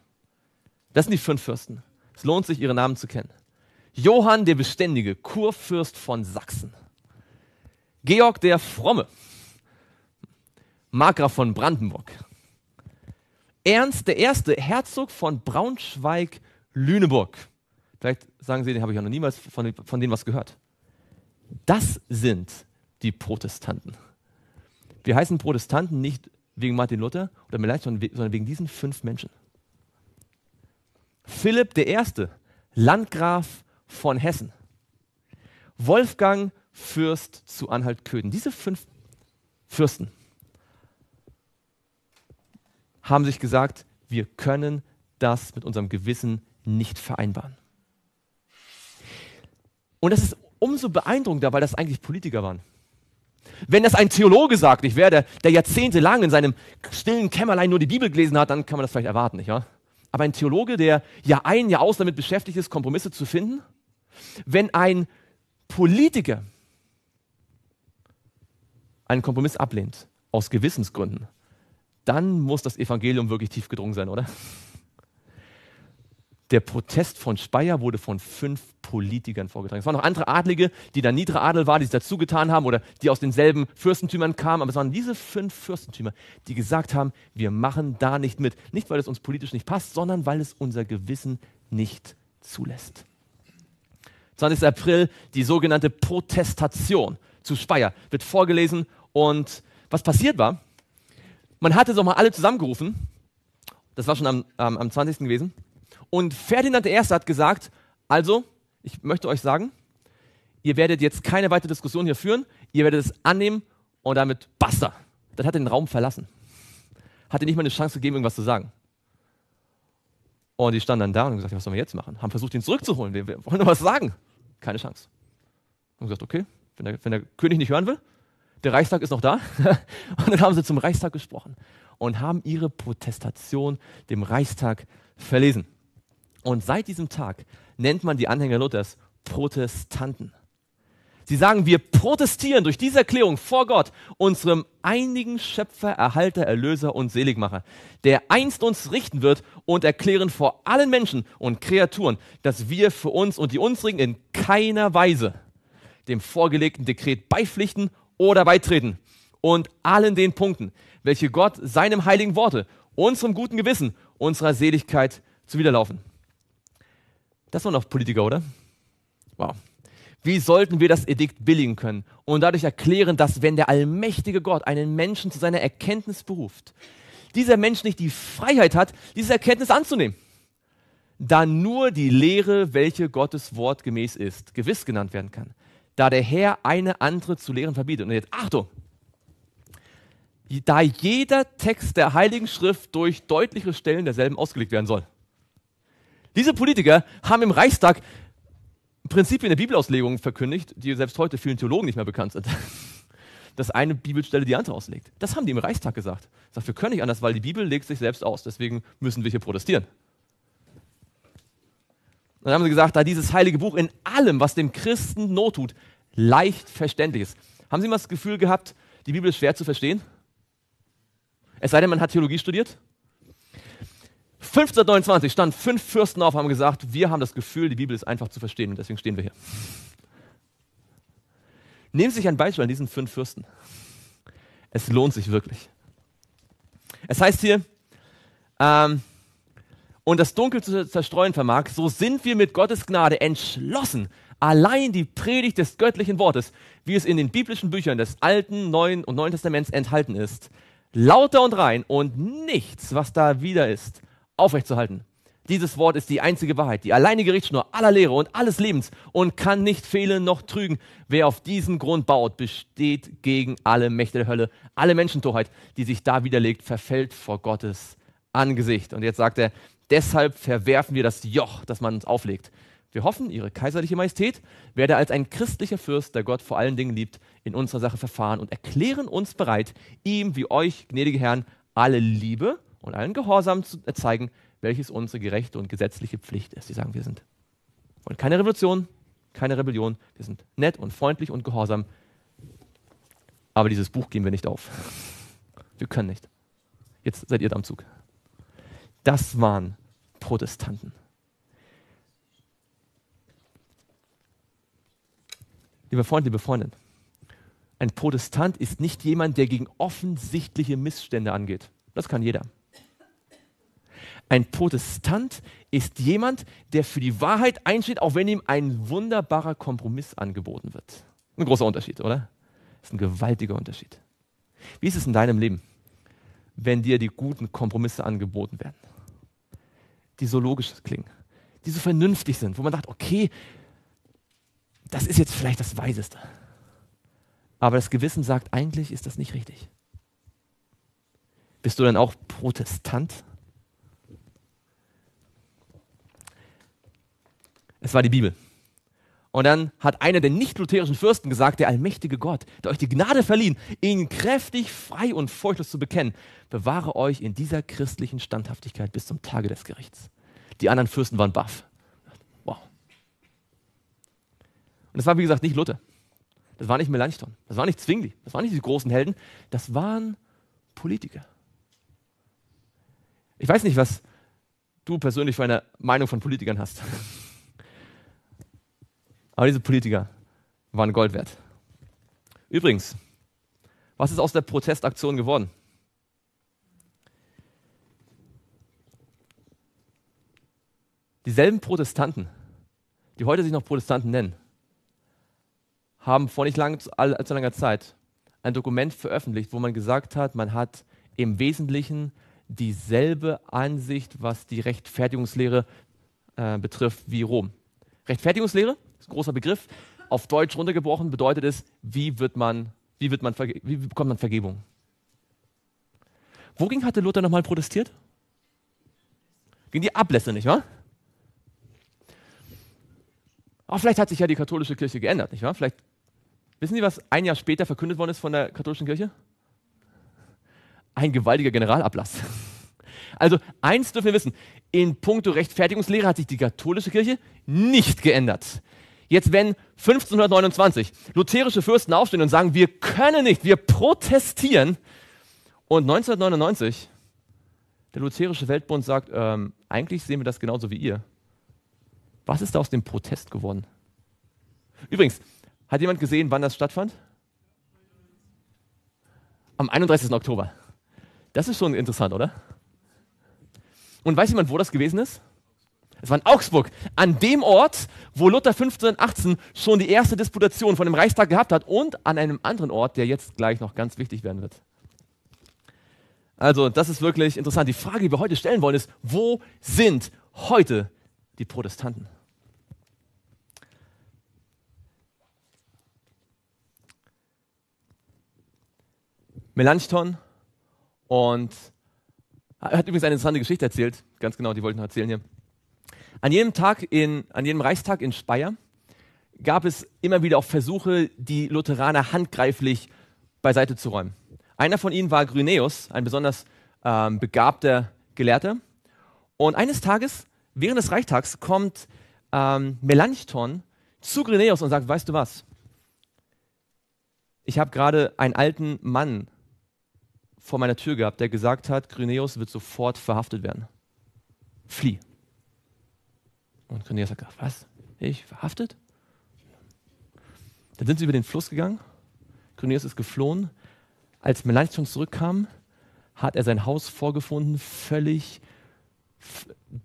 Das sind die fünf Fürsten. Es lohnt sich, ihre Namen zu kennen. Johann der Beständige, Kurfürst von Sachsen. Georg der Fromme, Markgraf von Brandenburg. Ernst der Erste, Herzog von Braunschweig-Lüneburg. Vielleicht sagen Sie, den habe ich auch noch niemals von, von denen was gehört. Das sind die Protestanten. Wir heißen Protestanten nicht wegen Martin Luther oder vielleicht, sondern wegen diesen fünf Menschen. Philipp I., Landgraf von Hessen. Wolfgang, Fürst zu Anhalt-Köthen. Diese fünf Fürsten haben sich gesagt, wir können das mit unserem Gewissen nicht vereinbaren. Und das ist umso beeindruckender, weil das eigentlich Politiker waren. Wenn das ein Theologe sagt, ich werde, der jahrzehntelang in seinem stillen Kämmerlein nur die Bibel gelesen hat, dann kann man das vielleicht erwarten, nicht wahr? Ja? aber ein Theologe, der ja ein, Jahr aus damit beschäftigt ist, Kompromisse zu finden, wenn ein Politiker einen Kompromiss ablehnt, aus Gewissensgründen, dann muss das Evangelium wirklich tief gedrungen sein, oder? Der Protest von Speyer wurde von fünf Politikern vorgetragen. Es waren noch andere Adlige, die dann niedere Adel waren, die sich dazu getan haben oder die aus denselben Fürstentümern kamen. Aber es waren diese fünf Fürstentümer, die gesagt haben, wir machen da nicht mit. Nicht, weil es uns politisch nicht passt, sondern weil es unser Gewissen nicht zulässt. 20. April, die sogenannte Protestation zu Speyer wird vorgelesen. Und was passiert war, man hatte es auch mal alle zusammengerufen. Das war schon am, ähm, am 20. gewesen. Und Ferdinand I. hat gesagt, also, ich möchte euch sagen, ihr werdet jetzt keine weitere Diskussion hier führen, ihr werdet es annehmen und damit basta. Dann hat er den Raum verlassen. Hatte nicht mal eine Chance gegeben, irgendwas zu sagen. Und die standen dann da und haben gesagt, was sollen wir jetzt machen? Haben versucht, ihn zurückzuholen. Wir, wir wollen doch was sagen. Keine Chance. Und gesagt, okay, wenn der, wenn der König nicht hören will, der Reichstag ist noch da. und dann haben sie zum Reichstag gesprochen und haben ihre Protestation dem Reichstag verlesen. Und seit diesem Tag nennt man die Anhänger Luthers Protestanten. Sie sagen, wir protestieren durch diese Erklärung vor Gott, unserem einigen Schöpfer, Erhalter, Erlöser und Seligmacher, der einst uns richten wird und erklären vor allen Menschen und Kreaturen, dass wir für uns und die unsrigen in keiner Weise dem vorgelegten Dekret beipflichten oder beitreten und allen den Punkten, welche Gott seinem heiligen Worte, unserem guten Gewissen, unserer Seligkeit zuwiderlaufen. Das waren doch Politiker, oder? Wow. Wie sollten wir das Edikt billigen können und dadurch erklären, dass wenn der allmächtige Gott einen Menschen zu seiner Erkenntnis beruft, dieser Mensch nicht die Freiheit hat, diese Erkenntnis anzunehmen, da nur die Lehre, welche Gottes Wort gemäß ist, gewiss genannt werden kann, da der Herr eine andere zu lehren verbietet. Und jetzt Achtung! Da jeder Text der Heiligen Schrift durch deutlichere Stellen derselben ausgelegt werden soll. Diese Politiker haben im Reichstag Prinzipien der Bibelauslegung verkündigt, die selbst heute vielen Theologen nicht mehr bekannt sind. Dass eine Bibelstelle die andere auslegt. Das haben die im Reichstag gesagt. Sagt, wir können nicht anders, weil die Bibel legt sich selbst aus. Deswegen müssen wir hier protestieren. dann haben sie gesagt, da dieses heilige Buch in allem, was dem Christen not tut, leicht verständlich ist. Haben Sie mal das Gefühl gehabt, die Bibel ist schwer zu verstehen? Es sei denn, man hat Theologie studiert 1529 standen fünf Fürsten auf, haben gesagt, wir haben das Gefühl, die Bibel ist einfach zu verstehen und deswegen stehen wir hier. Nehmen Sie sich ein Beispiel an diesen fünf Fürsten. Es lohnt sich wirklich. Es heißt hier, ähm, und das Dunkel zu zerstreuen vermag, so sind wir mit Gottes Gnade entschlossen, allein die Predigt des göttlichen Wortes, wie es in den biblischen Büchern des Alten, Neuen und Neuen Testaments enthalten ist, lauter und rein und nichts, was da wieder ist, aufrechtzuerhalten. Dieses Wort ist die einzige Wahrheit, die alleinige Richtschnur aller Lehre und alles Lebens und kann nicht fehlen noch trügen. Wer auf diesen Grund baut, besteht gegen alle Mächte der Hölle, alle Menschentorheit, die sich da widerlegt, verfällt vor Gottes Angesicht. Und jetzt sagt er, deshalb verwerfen wir das Joch, das man uns auflegt. Wir hoffen, Ihre kaiserliche Majestät werde als ein christlicher Fürst, der Gott vor allen Dingen liebt, in unserer Sache verfahren und erklären uns bereit, ihm wie euch, gnädige Herren, alle Liebe und allen Gehorsam zu äh, zeigen, welches unsere gerechte und gesetzliche Pflicht ist. Sie sagen, wir sind wollen keine Revolution, keine Rebellion, wir sind nett und freundlich und gehorsam, aber dieses Buch geben wir nicht auf. Wir können nicht. Jetzt seid ihr da am Zug. Das waren Protestanten. Lieber Freund, liebe Freundin, ein Protestant ist nicht jemand, der gegen offensichtliche Missstände angeht. Das kann jeder. Ein Protestant ist jemand, der für die Wahrheit einsteht, auch wenn ihm ein wunderbarer Kompromiss angeboten wird. Ein großer Unterschied, oder? Das ist ein gewaltiger Unterschied. Wie ist es in deinem Leben, wenn dir die guten Kompromisse angeboten werden? Die so logisch klingen, die so vernünftig sind, wo man sagt, okay, das ist jetzt vielleicht das Weiseste. Aber das Gewissen sagt, eigentlich ist das nicht richtig. Bist du dann auch Protestant? Es war die Bibel. Und dann hat einer der nicht-lutherischen Fürsten gesagt, der allmächtige Gott, der euch die Gnade verliehen, ihn kräftig, frei und furchtlos zu bekennen, bewahre euch in dieser christlichen Standhaftigkeit bis zum Tage des Gerichts. Die anderen Fürsten waren baff. Wow. Und das war, wie gesagt, nicht Luther. Das war nicht Melanchthon. Das war nicht Zwingli. Das waren nicht die großen Helden. Das waren Politiker. Ich weiß nicht, was du persönlich für eine Meinung von Politikern hast. Aber diese Politiker waren Gold wert. Übrigens, was ist aus der Protestaktion geworden? Dieselben Protestanten, die heute sich noch Protestanten nennen, haben vor nicht lang, allzu langer Zeit ein Dokument veröffentlicht, wo man gesagt hat, man hat im Wesentlichen dieselbe Ansicht, was die Rechtfertigungslehre äh, betrifft, wie Rom. Rechtfertigungslehre ist ein großer Begriff. Auf Deutsch runtergebrochen bedeutet es, wie, wird man, wie, wird man, wie bekommt man Vergebung? Wogegen hatte Luther nochmal protestiert? Gegen die Ablässe, nicht wahr? Aber vielleicht hat sich ja die katholische Kirche geändert, nicht wahr? Vielleicht wissen Sie, was ein Jahr später verkündet worden ist von der katholischen Kirche? Ein gewaltiger Generalablass. Also eins dürfen wir wissen, in puncto Rechtfertigungslehre hat sich die katholische Kirche nicht geändert. Jetzt wenn 1529 lutherische Fürsten aufstehen und sagen, wir können nicht, wir protestieren. Und 1999 der lutherische Weltbund sagt, ähm, eigentlich sehen wir das genauso wie ihr. Was ist da aus dem Protest geworden? Übrigens, hat jemand gesehen, wann das stattfand? Am 31. Oktober. Das ist schon interessant, oder? Und weiß jemand, wo das gewesen ist? Es war in Augsburg, an dem Ort, wo Luther 1518 schon die erste Disputation von dem Reichstag gehabt hat und an einem anderen Ort, der jetzt gleich noch ganz wichtig werden wird. Also, das ist wirklich interessant. Die Frage, die wir heute stellen wollen, ist, wo sind heute die Protestanten? Melanchthon und er hat übrigens eine interessante Geschichte erzählt, ganz genau, die wollte ich noch erzählen hier. An jedem Tag in, an jedem Reichstag in Speyer gab es immer wieder auch Versuche, die Lutheraner handgreiflich beiseite zu räumen. Einer von ihnen war Grüneus, ein besonders ähm, begabter Gelehrter. Und eines Tages, während des Reichstags, kommt ähm, Melanchthon zu Grüneus und sagt, weißt du was? Ich habe gerade einen alten Mann vor meiner Tür gehabt, der gesagt hat, Grüneus wird sofort verhaftet werden. Flieh. Und Cornelius hat gesagt, was? Ich? Verhaftet? Dann sind sie über den Fluss gegangen. Cornelius ist geflohen. Als Melanchthon zurückkam, hat er sein Haus vorgefunden, völlig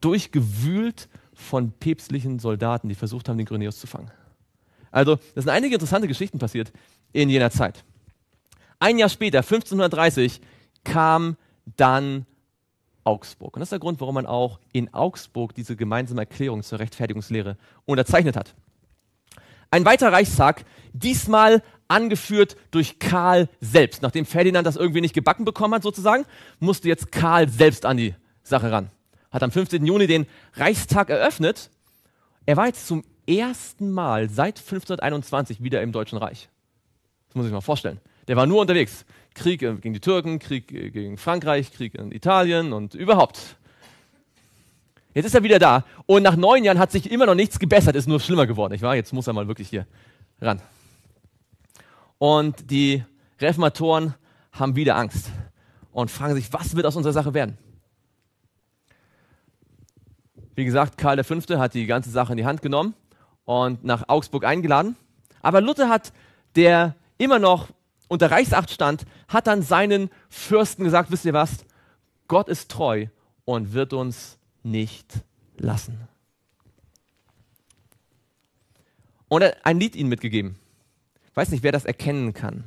durchgewühlt von päpstlichen Soldaten, die versucht haben, den Cornelius zu fangen. Also, das sind einige interessante Geschichten passiert in jener Zeit. Ein Jahr später, 1530, kam dann Augsburg. Und das ist der Grund, warum man auch in Augsburg diese gemeinsame Erklärung zur Rechtfertigungslehre unterzeichnet hat. Ein weiter Reichstag, diesmal angeführt durch Karl selbst. Nachdem Ferdinand das irgendwie nicht gebacken bekommen hat, sozusagen, musste jetzt Karl selbst an die Sache ran. Hat am 15. Juni den Reichstag eröffnet. Er war jetzt zum ersten Mal seit 1521 wieder im Deutschen Reich. Das muss ich mal vorstellen. Der war nur unterwegs. Krieg gegen die Türken, Krieg äh, gegen Frankreich, Krieg in Italien und überhaupt. Jetzt ist er wieder da und nach neun Jahren hat sich immer noch nichts gebessert, ist nur schlimmer geworden. Ich war, jetzt muss er mal wirklich hier ran. Und die Reformatoren haben wieder Angst und fragen sich, was wird aus unserer Sache werden? Wie gesagt, Karl V. hat die ganze Sache in die Hand genommen und nach Augsburg eingeladen. Aber Luther hat, der immer noch unter Reichsacht stand, hat dann seinen Fürsten gesagt, wisst ihr was, Gott ist treu und wird uns nicht lassen. Und er hat ein Lied ihnen mitgegeben. Ich weiß nicht, wer das erkennen kann.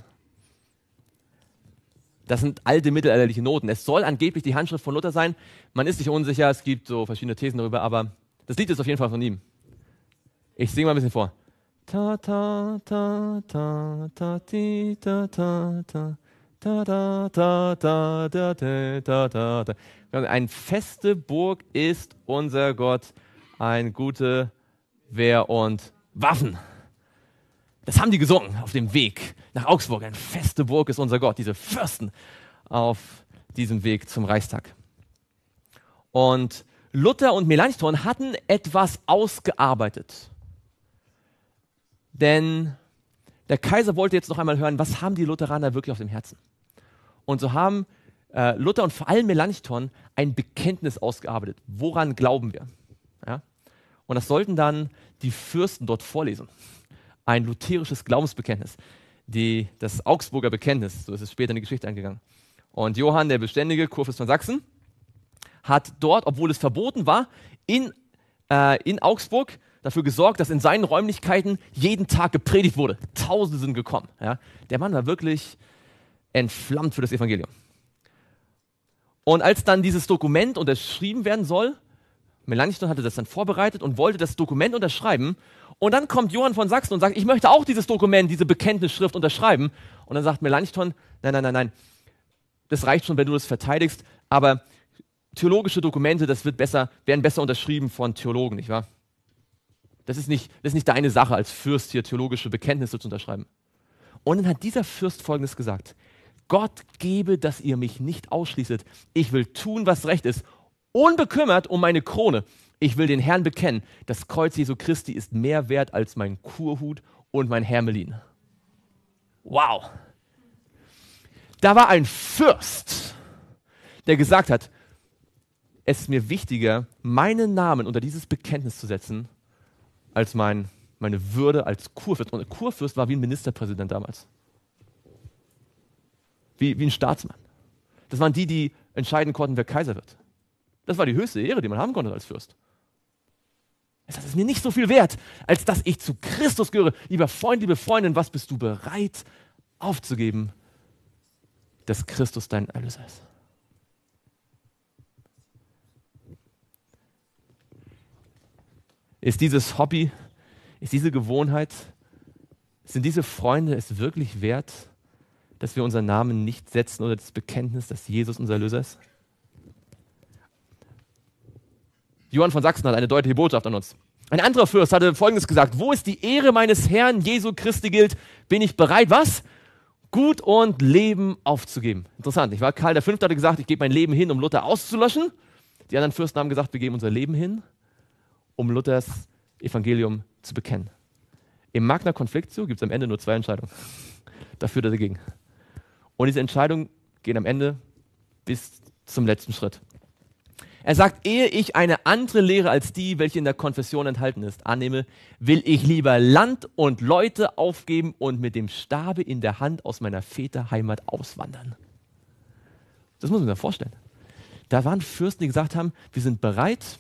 Das sind alte mittelalterliche Noten. Es soll angeblich die Handschrift von Luther sein. Man ist sich unsicher, es gibt so verschiedene Thesen darüber, aber das Lied ist auf jeden Fall von ihm. Ich singe mal ein bisschen vor ta ta ta ta ta ti ta ta ta ta ta ta ta ta ta ta ta ta ta Eine feste Burg ist unser Gott, ein gute Wehr und Waffen. Das haben die gesungen auf dem Weg nach Augsburg. Eine feste Burg ist unser Gott, diese Fürsten auf diesem Weg zum Reichstag. Und Luther und Melanchthon hatten etwas ausgearbeitet. Denn der Kaiser wollte jetzt noch einmal hören, was haben die Lutheraner wirklich auf dem Herzen? Und so haben äh, Luther und vor allem Melanchthon ein Bekenntnis ausgearbeitet. Woran glauben wir? Ja? Und das sollten dann die Fürsten dort vorlesen. Ein lutherisches Glaubensbekenntnis. Die, das Augsburger Bekenntnis, so ist es später in die Geschichte eingegangen. Und Johann, der Beständige, Kurfürst von Sachsen, hat dort, obwohl es verboten war, in, äh, in Augsburg dafür gesorgt, dass in seinen Räumlichkeiten jeden Tag gepredigt wurde. Tausende sind gekommen. Ja. Der Mann war wirklich entflammt für das Evangelium. Und als dann dieses Dokument unterschrieben werden soll, Melanchthon hatte das dann vorbereitet und wollte das Dokument unterschreiben. Und dann kommt Johann von Sachsen und sagt, ich möchte auch dieses Dokument, diese Bekenntnisschrift unterschreiben. Und dann sagt Melanchthon, nein, nein, nein, nein, das reicht schon, wenn du das verteidigst, aber theologische Dokumente, das wird besser, werden besser unterschrieben von Theologen, nicht wahr? Das ist nicht, das ist nicht deine Sache als Fürst hier theologische Bekenntnisse zu unterschreiben. Und dann hat dieser Fürst Folgendes gesagt. Gott gebe, dass ihr mich nicht ausschließet. Ich will tun, was recht ist, unbekümmert um meine Krone. Ich will den Herrn bekennen. Das Kreuz Jesu Christi ist mehr wert als mein Kurhut und mein Hermelin. Wow. Da war ein Fürst, der gesagt hat, es ist mir wichtiger, meinen Namen unter dieses Bekenntnis zu setzen, als mein, meine Würde als Kurfürst. Und Kurfürst war wie ein Ministerpräsident damals. Wie, wie ein Staatsmann. Das waren die, die entscheiden konnten, wer Kaiser wird. Das war die höchste Ehre, die man haben konnte als Fürst. Das ist mir nicht so viel wert, als dass ich zu Christus gehöre. Lieber Freund, liebe Freundin, was bist du bereit aufzugeben, dass Christus dein Erlöser ist? Ist dieses Hobby, ist diese Gewohnheit, sind diese Freunde es wirklich wert, dass wir unseren Namen nicht setzen oder das Bekenntnis, dass Jesus unser Löser ist? Johann von Sachsen hat eine deutliche Botschaft an uns. Ein anderer Fürst hatte Folgendes gesagt, wo ist die Ehre meines Herrn Jesu Christi gilt, bin ich bereit, was? Gut und Leben aufzugeben. Interessant, nicht wahr? Karl V. hatte gesagt, ich gebe mein Leben hin, um Luther auszulöschen. Die anderen Fürsten haben gesagt, wir geben unser Leben hin, um Luthers Evangelium zu bekennen. Im Magner Konflikt gibt es am Ende nur zwei Entscheidungen. Dafür oder dagegen. Und diese Entscheidungen gehen am Ende bis zum letzten Schritt. Er sagt, ehe ich eine andere Lehre als die, welche in der Konfession enthalten ist, annehme, will ich lieber Land und Leute aufgeben und mit dem Stabe in der Hand aus meiner Väterheimat auswandern. Das muss man sich vorstellen. Da waren Fürsten, die gesagt haben, wir sind bereit,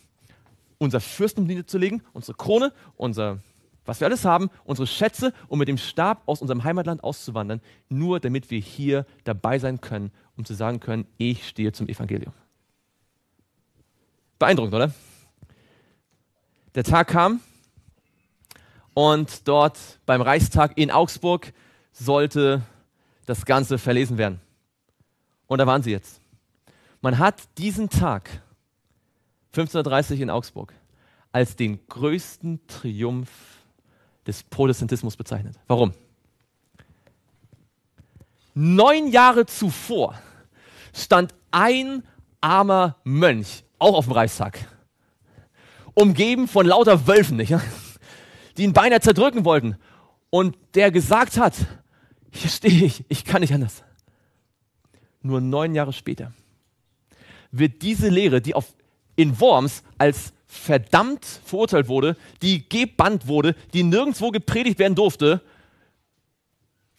unser Fürstentum niederzulegen, unsere Krone, unser, was wir alles haben, unsere Schätze, um mit dem Stab aus unserem Heimatland auszuwandern, nur damit wir hier dabei sein können, um zu sagen können, ich stehe zum Evangelium. Beeindruckend, oder? Der Tag kam und dort beim Reichstag in Augsburg sollte das Ganze verlesen werden. Und da waren sie jetzt. Man hat diesen Tag 1530 in Augsburg als den größten Triumph des Protestantismus bezeichnet. Warum? Neun Jahre zuvor stand ein armer Mönch, auch auf dem Reichstag, umgeben von lauter Wölfen, nicht, die ihn beinahe zerdrücken wollten. Und der gesagt hat, hier stehe ich, ich kann nicht anders. Nur neun Jahre später wird diese Lehre, die auf in Worms als verdammt verurteilt wurde, die gebannt wurde, die nirgendwo gepredigt werden durfte,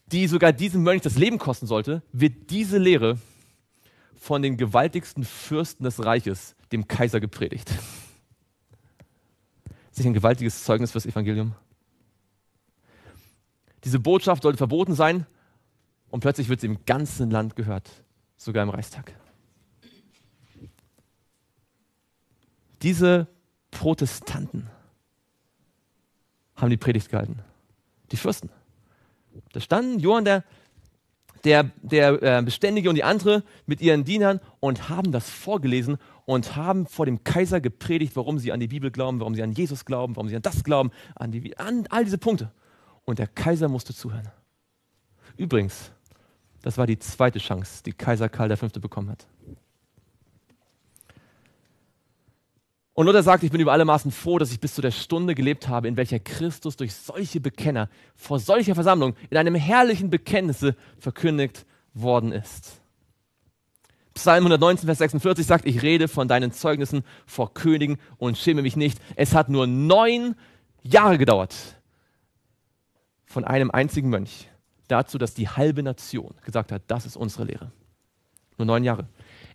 die sogar diesem Mönch das Leben kosten sollte, wird diese Lehre von den gewaltigsten Fürsten des Reiches, dem Kaiser, gepredigt. Ist nicht ein gewaltiges Zeugnis fürs Evangelium? Diese Botschaft sollte verboten sein und plötzlich wird sie im ganzen Land gehört, sogar im Reichstag. Diese Protestanten haben die Predigt gehalten. Die Fürsten. Da standen Johann der, der, der äh, Beständige und die andere mit ihren Dienern und haben das vorgelesen und haben vor dem Kaiser gepredigt, warum sie an die Bibel glauben, warum sie an Jesus glauben, warum sie an das glauben, an, die, an all diese Punkte. Und der Kaiser musste zuhören. Übrigens, das war die zweite Chance, die Kaiser Karl V. bekommen hat. Und Luther sagt, ich bin über alle Maßen froh, dass ich bis zu der Stunde gelebt habe, in welcher Christus durch solche Bekenner vor solcher Versammlung in einem herrlichen Bekenntnisse verkündigt worden ist. Psalm 119, Vers 46 sagt, ich rede von deinen Zeugnissen vor Königen und schäme mich nicht. Es hat nur neun Jahre gedauert von einem einzigen Mönch dazu, dass die halbe Nation gesagt hat, das ist unsere Lehre. Nur neun Jahre.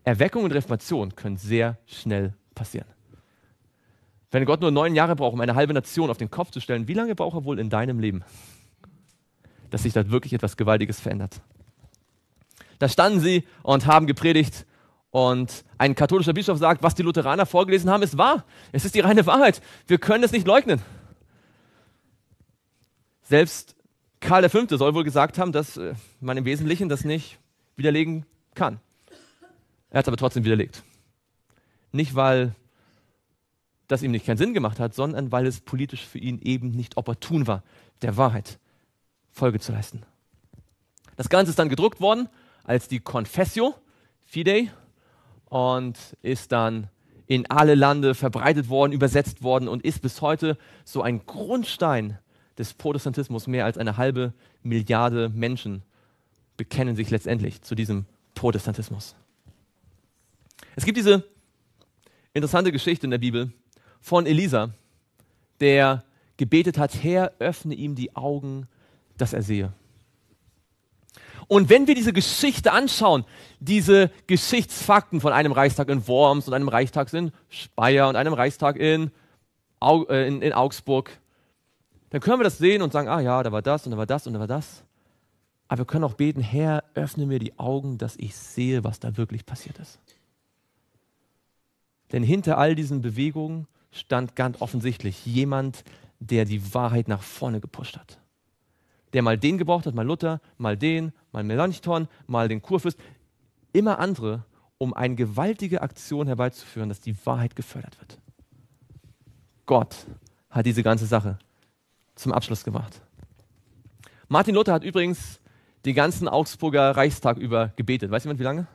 Erweckung und Reformation können sehr schnell passieren. Wenn Gott nur neun Jahre braucht, um eine halbe Nation auf den Kopf zu stellen, wie lange braucht er wohl in deinem Leben, dass sich da wirklich etwas Gewaltiges verändert? Da standen sie und haben gepredigt und ein katholischer Bischof sagt, was die Lutheraner vorgelesen haben, ist wahr. Es ist die reine Wahrheit. Wir können es nicht leugnen. Selbst Karl V. soll wohl gesagt haben, dass äh, man im Wesentlichen das nicht widerlegen kann. Er hat es aber trotzdem widerlegt. Nicht, weil das ihm nicht keinen Sinn gemacht hat, sondern weil es politisch für ihn eben nicht opportun war, der Wahrheit Folge zu leisten. Das Ganze ist dann gedruckt worden als die Confessio Fidei und ist dann in alle Lande verbreitet worden, übersetzt worden und ist bis heute so ein Grundstein des Protestantismus. Mehr als eine halbe Milliarde Menschen bekennen sich letztendlich zu diesem Protestantismus. Es gibt diese interessante Geschichte in der Bibel, von Elisa, der gebetet hat, Herr, öffne ihm die Augen, dass er sehe. Und wenn wir diese Geschichte anschauen, diese Geschichtsfakten von einem Reichstag in Worms und einem Reichstag in Speyer und einem Reichstag in, Au äh, in, in Augsburg, dann können wir das sehen und sagen, ah ja, da war das und da war das und da war das. Aber wir können auch beten, Herr, öffne mir die Augen, dass ich sehe, was da wirklich passiert ist. Denn hinter all diesen Bewegungen stand ganz offensichtlich jemand, der die Wahrheit nach vorne gepusht hat. Der mal den gebraucht hat, mal Luther, mal den, mal Melanchthon, mal den Kurfürst, immer andere, um eine gewaltige Aktion herbeizuführen, dass die Wahrheit gefördert wird. Gott hat diese ganze Sache zum Abschluss gemacht. Martin Luther hat übrigens den ganzen Augsburger Reichstag über gebetet. Weiß jemand, wie lange?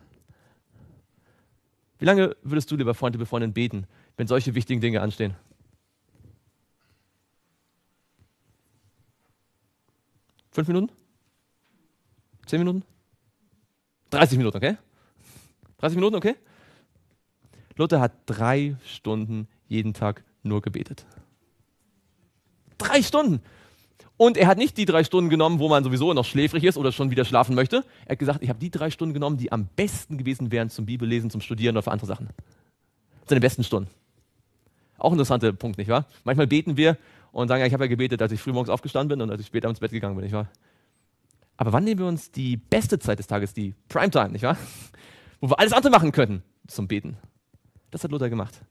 Wie lange würdest du, lieber Freund, liebe Freundin, beten wenn solche wichtigen Dinge anstehen. Fünf Minuten? Zehn Minuten? 30 Minuten, okay? 30 Minuten, okay? Luther hat drei Stunden jeden Tag nur gebetet. Drei Stunden! Und er hat nicht die drei Stunden genommen, wo man sowieso noch schläfrig ist oder schon wieder schlafen möchte. Er hat gesagt, ich habe die drei Stunden genommen, die am besten gewesen wären zum Bibellesen, zum Studieren oder für andere Sachen. Seine besten Stunden. Auch ein interessanter Punkt, nicht wahr? Manchmal beten wir und sagen, ja, ich habe ja gebetet, als ich früh morgens aufgestanden bin und als ich später ins Bett gegangen bin, nicht wahr? Aber wann nehmen wir uns die beste Zeit des Tages, die Primetime, nicht wahr? Wo wir alles andere machen könnten zum Beten. Das hat Luther gemacht.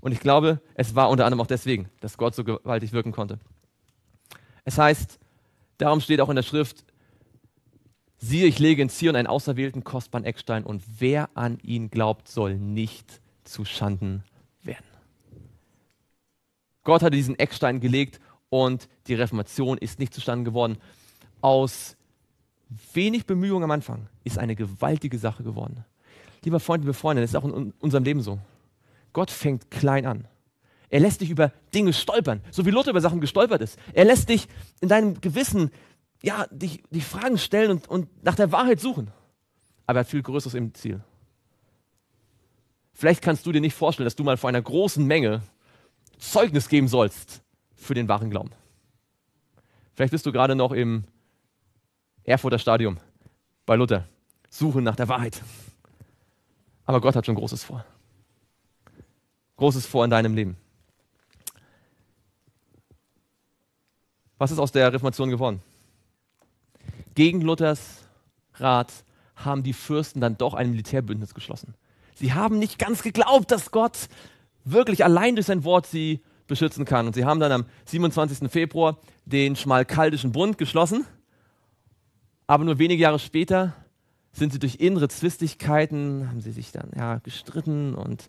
Und ich glaube, es war unter anderem auch deswegen, dass Gott so gewaltig wirken konnte. Es heißt, darum steht auch in der Schrift, siehe, ich lege in Zion einen auserwählten, kostbaren Eckstein und wer an ihn glaubt, soll nicht zu Schanden werden. Gott hatte diesen Eckstein gelegt und die Reformation ist nicht zustande geworden. Aus wenig Bemühungen am Anfang ist eine gewaltige Sache geworden. Lieber Freund, liebe Freunde, das ist auch in unserem Leben so. Gott fängt klein an. Er lässt dich über Dinge stolpern, so wie Luther über Sachen gestolpert ist. Er lässt dich in deinem Gewissen, ja, dich, dich Fragen stellen und, und nach der Wahrheit suchen. Aber er hat viel Größeres im Ziel. Vielleicht kannst du dir nicht vorstellen, dass du mal vor einer großen Menge Zeugnis geben sollst für den wahren Glauben. Vielleicht bist du gerade noch im Erfurter Stadium bei Luther. suchen nach der Wahrheit. Aber Gott hat schon Großes vor. Großes vor in deinem Leben. Was ist aus der Reformation geworden? Gegen Luthers Rat haben die Fürsten dann doch ein Militärbündnis geschlossen. Sie haben nicht ganz geglaubt, dass Gott wirklich allein durch sein Wort sie beschützen kann. Und sie haben dann am 27. Februar den schmalkaldischen Bund geschlossen. Aber nur wenige Jahre später sind sie durch innere Zwistigkeiten, haben sie sich dann ja, gestritten und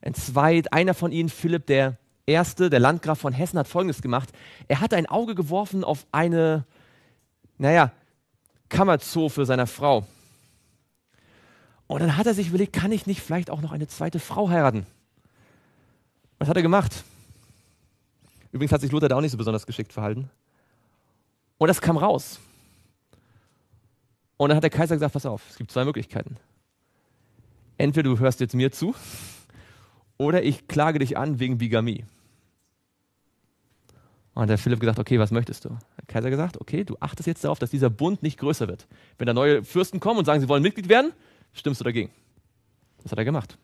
entzweit. Einer von ihnen, Philipp der Erste, der Landgraf von Hessen, hat Folgendes gemacht. Er hatte ein Auge geworfen auf eine, naja, Kammerzofe seiner Frau. Und dann hat er sich überlegt, kann ich nicht vielleicht auch noch eine zweite Frau heiraten? Was hat er gemacht? Übrigens hat sich Luther da auch nicht so besonders geschickt verhalten. Und das kam raus. Und dann hat der Kaiser gesagt, pass auf, es gibt zwei Möglichkeiten. Entweder du hörst jetzt mir zu oder ich klage dich an wegen Bigamie. Und der Philipp gesagt, okay, was möchtest du? Der Kaiser gesagt, okay, du achtest jetzt darauf, dass dieser Bund nicht größer wird. Wenn da neue Fürsten kommen und sagen, sie wollen Mitglied werden, stimmst du dagegen. Das hat er gemacht.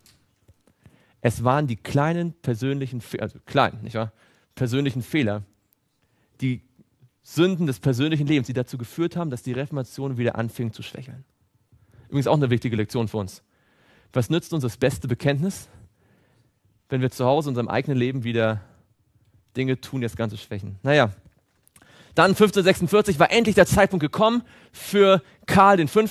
Es waren die kleinen persönlichen, also klein, nicht wahr? persönlichen Fehler, die Sünden des persönlichen Lebens, die dazu geführt haben, dass die Reformation wieder anfing zu schwächeln. Übrigens auch eine wichtige Lektion für uns. Was nützt uns das beste Bekenntnis, wenn wir zu Hause in unserem eigenen Leben wieder Dinge tun, die das Ganze schwächen? Naja, dann 1546 war endlich der Zeitpunkt gekommen für Karl V.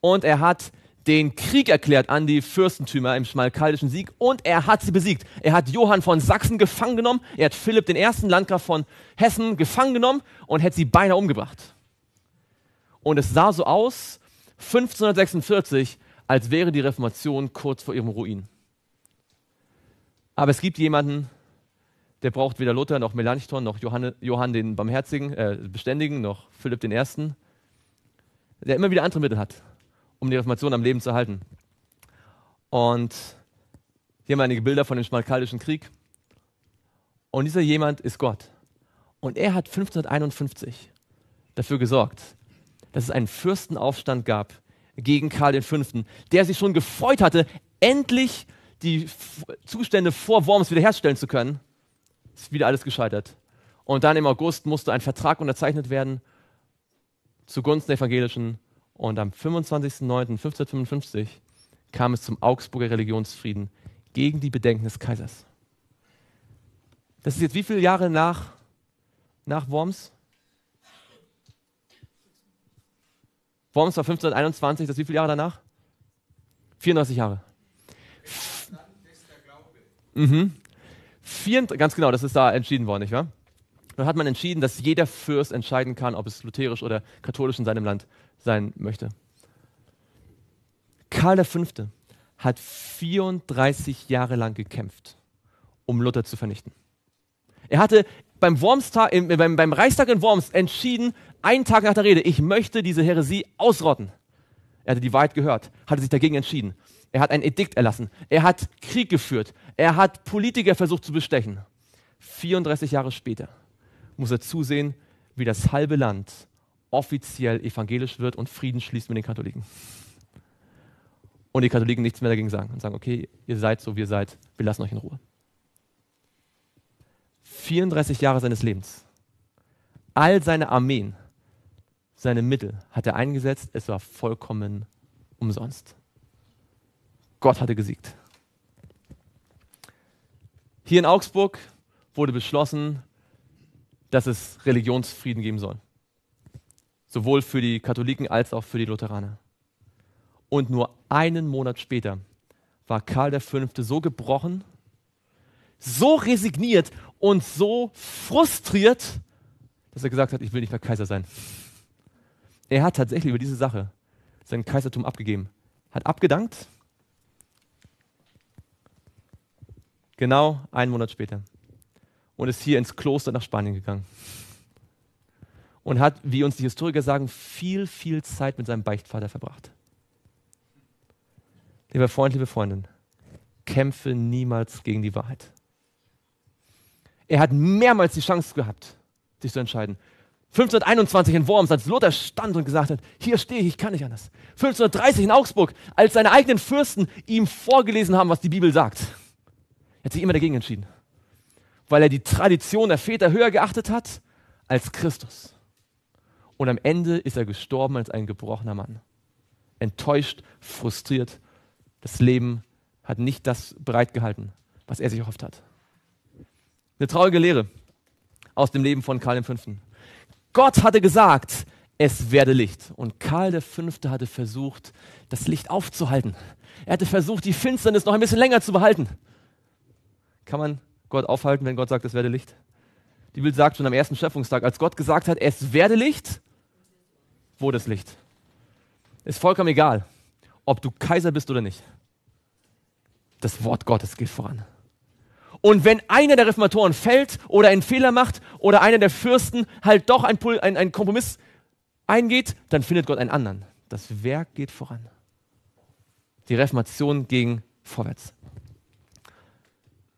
und er hat den Krieg erklärt an die Fürstentümer im schmalkaldischen Sieg und er hat sie besiegt. Er hat Johann von Sachsen gefangen genommen, er hat Philipp den ersten Landgraf von Hessen gefangen genommen und hätte sie beinahe umgebracht. Und es sah so aus, 1546, als wäre die Reformation kurz vor ihrem Ruin. Aber es gibt jemanden, der braucht weder Luther noch Melanchthon noch Johann, Johann den Barmherzigen, äh, Beständigen noch Philipp den Ersten, der immer wieder andere Mittel hat um die Reformation am Leben zu halten. Und hier haben wir einige Bilder von dem Schmalkaldischen Krieg. Und dieser jemand ist Gott. Und er hat 1551 dafür gesorgt, dass es einen Fürstenaufstand gab gegen Karl V., der sich schon gefreut hatte, endlich die Zustände vor Worms wiederherstellen zu können. Ist wieder alles gescheitert. Und dann im August musste ein Vertrag unterzeichnet werden zugunsten der evangelischen und am 25.09.1555 kam es zum Augsburger Religionsfrieden gegen die Bedenken des Kaisers. Das ist jetzt wie viele Jahre nach, nach Worms? Worms war 1521, das ist wie viele Jahre danach? 34 Jahre. Mhm. Vier, ganz genau, das ist da entschieden worden, nicht wahr? Dann hat man entschieden, dass jeder Fürst entscheiden kann, ob es lutherisch oder katholisch in seinem Land sein möchte. Karl V. hat 34 Jahre lang gekämpft, um Luther zu vernichten. Er hatte beim, Wormstag, äh, beim, beim Reichstag in Worms entschieden, einen Tag nach der Rede, ich möchte diese Häresie ausrotten. Er hatte die Wahrheit gehört, hatte sich dagegen entschieden. Er hat ein Edikt erlassen. Er hat Krieg geführt. Er hat Politiker versucht zu bestechen. 34 Jahre später muss er zusehen, wie das halbe Land offiziell evangelisch wird und Frieden schließt mit den Katholiken. Und die Katholiken nichts mehr dagegen sagen und sagen, okay, ihr seid so, wie ihr seid, wir lassen euch in Ruhe. 34 Jahre seines Lebens, all seine Armeen, seine Mittel hat er eingesetzt, es war vollkommen umsonst. Gott hatte gesiegt. Hier in Augsburg wurde beschlossen, dass es Religionsfrieden geben soll. Sowohl für die Katholiken als auch für die Lutheraner. Und nur einen Monat später war Karl V. so gebrochen, so resigniert und so frustriert, dass er gesagt hat, ich will nicht mehr Kaiser sein. Er hat tatsächlich über diese Sache sein Kaisertum abgegeben, hat abgedankt, genau einen Monat später und ist hier ins Kloster nach Spanien gegangen. Und hat, wie uns die Historiker sagen, viel, viel Zeit mit seinem Beichtvater verbracht. Lieber Freund, liebe Freundin, kämpfe niemals gegen die Wahrheit. Er hat mehrmals die Chance gehabt, sich zu entscheiden. 1521 in Worms, als Lothar stand und gesagt hat, hier stehe ich, ich kann nicht anders. 1530 in Augsburg, als seine eigenen Fürsten ihm vorgelesen haben, was die Bibel sagt. Er hat sich immer dagegen entschieden weil er die Tradition der Väter höher geachtet hat als Christus. Und am Ende ist er gestorben als ein gebrochener Mann. Enttäuscht, frustriert. Das Leben hat nicht das bereitgehalten, was er sich erhofft hat. Eine traurige Lehre aus dem Leben von Karl V. Gott hatte gesagt, es werde Licht. Und Karl V. hatte versucht, das Licht aufzuhalten. Er hatte versucht, die Finsternis noch ein bisschen länger zu behalten. Kann man Gott aufhalten, wenn Gott sagt, es werde Licht? Die Bibel sagt schon am ersten Schöpfungstag, als Gott gesagt hat, es werde Licht, wurde es Licht. Ist vollkommen egal, ob du Kaiser bist oder nicht. Das Wort Gottes geht voran. Und wenn einer der Reformatoren fällt oder einen Fehler macht oder einer der Fürsten halt doch einen ein, Kompromiss eingeht, dann findet Gott einen anderen. Das Werk geht voran. Die Reformation ging vorwärts.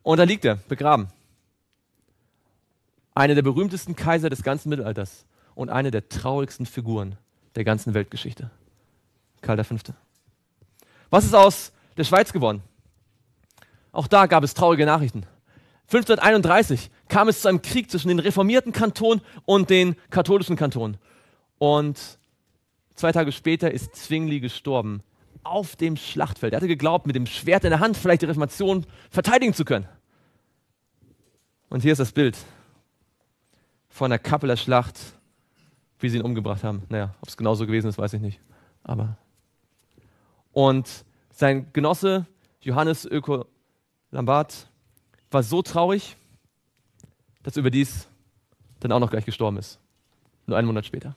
Und da liegt er, begraben. Einer der berühmtesten Kaiser des ganzen Mittelalters und eine der traurigsten Figuren der ganzen Weltgeschichte. Karl V. Was ist aus der Schweiz geworden? Auch da gab es traurige Nachrichten. 1531 kam es zu einem Krieg zwischen den reformierten Kantonen und den katholischen Kantonen. Und zwei Tage später ist Zwingli gestorben auf dem Schlachtfeld. Er hatte geglaubt, mit dem Schwert in der Hand vielleicht die Reformation verteidigen zu können. Und hier ist das Bild von der Kappeler Schlacht, wie sie ihn umgebracht haben. Naja, ob es genauso gewesen ist, weiß ich nicht. Aber. Und sein Genosse Johannes Öko Lambert war so traurig, dass er überdies dann auch noch gleich gestorben ist. Nur einen Monat später.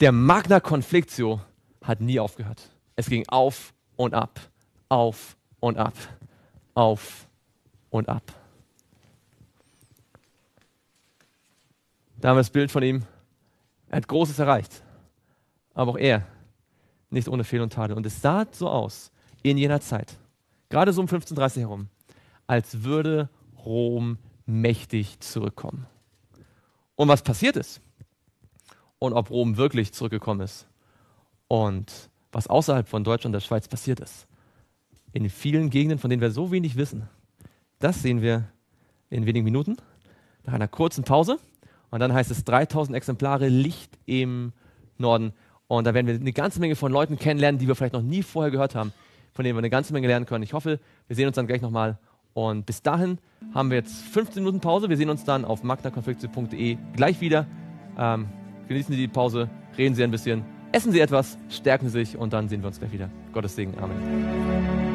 Der Magna Conflictio hat nie aufgehört. Es ging auf und ab, auf und ab, auf und ab. Da haben wir das Bild von ihm. Er hat Großes erreicht, aber auch er nicht ohne Fehl und Tadel. Und es sah so aus in jener Zeit, gerade so um 1530 herum, als würde Rom mächtig zurückkommen. Und was passiert ist und ob Rom wirklich zurückgekommen ist, und was außerhalb von Deutschland und der Schweiz passiert ist. In vielen Gegenden, von denen wir so wenig wissen. Das sehen wir in wenigen Minuten, nach einer kurzen Pause. Und dann heißt es 3000 Exemplare Licht im Norden. Und da werden wir eine ganze Menge von Leuten kennenlernen, die wir vielleicht noch nie vorher gehört haben, von denen wir eine ganze Menge lernen können. Ich hoffe, wir sehen uns dann gleich nochmal. Und bis dahin haben wir jetzt 15 Minuten Pause. Wir sehen uns dann auf magnakonflikte.de gleich wieder. Ähm, genießen Sie die Pause, reden Sie ein bisschen Essen Sie etwas, stärken Sie sich und dann sehen wir uns gleich wieder. Gottes Segen. Amen.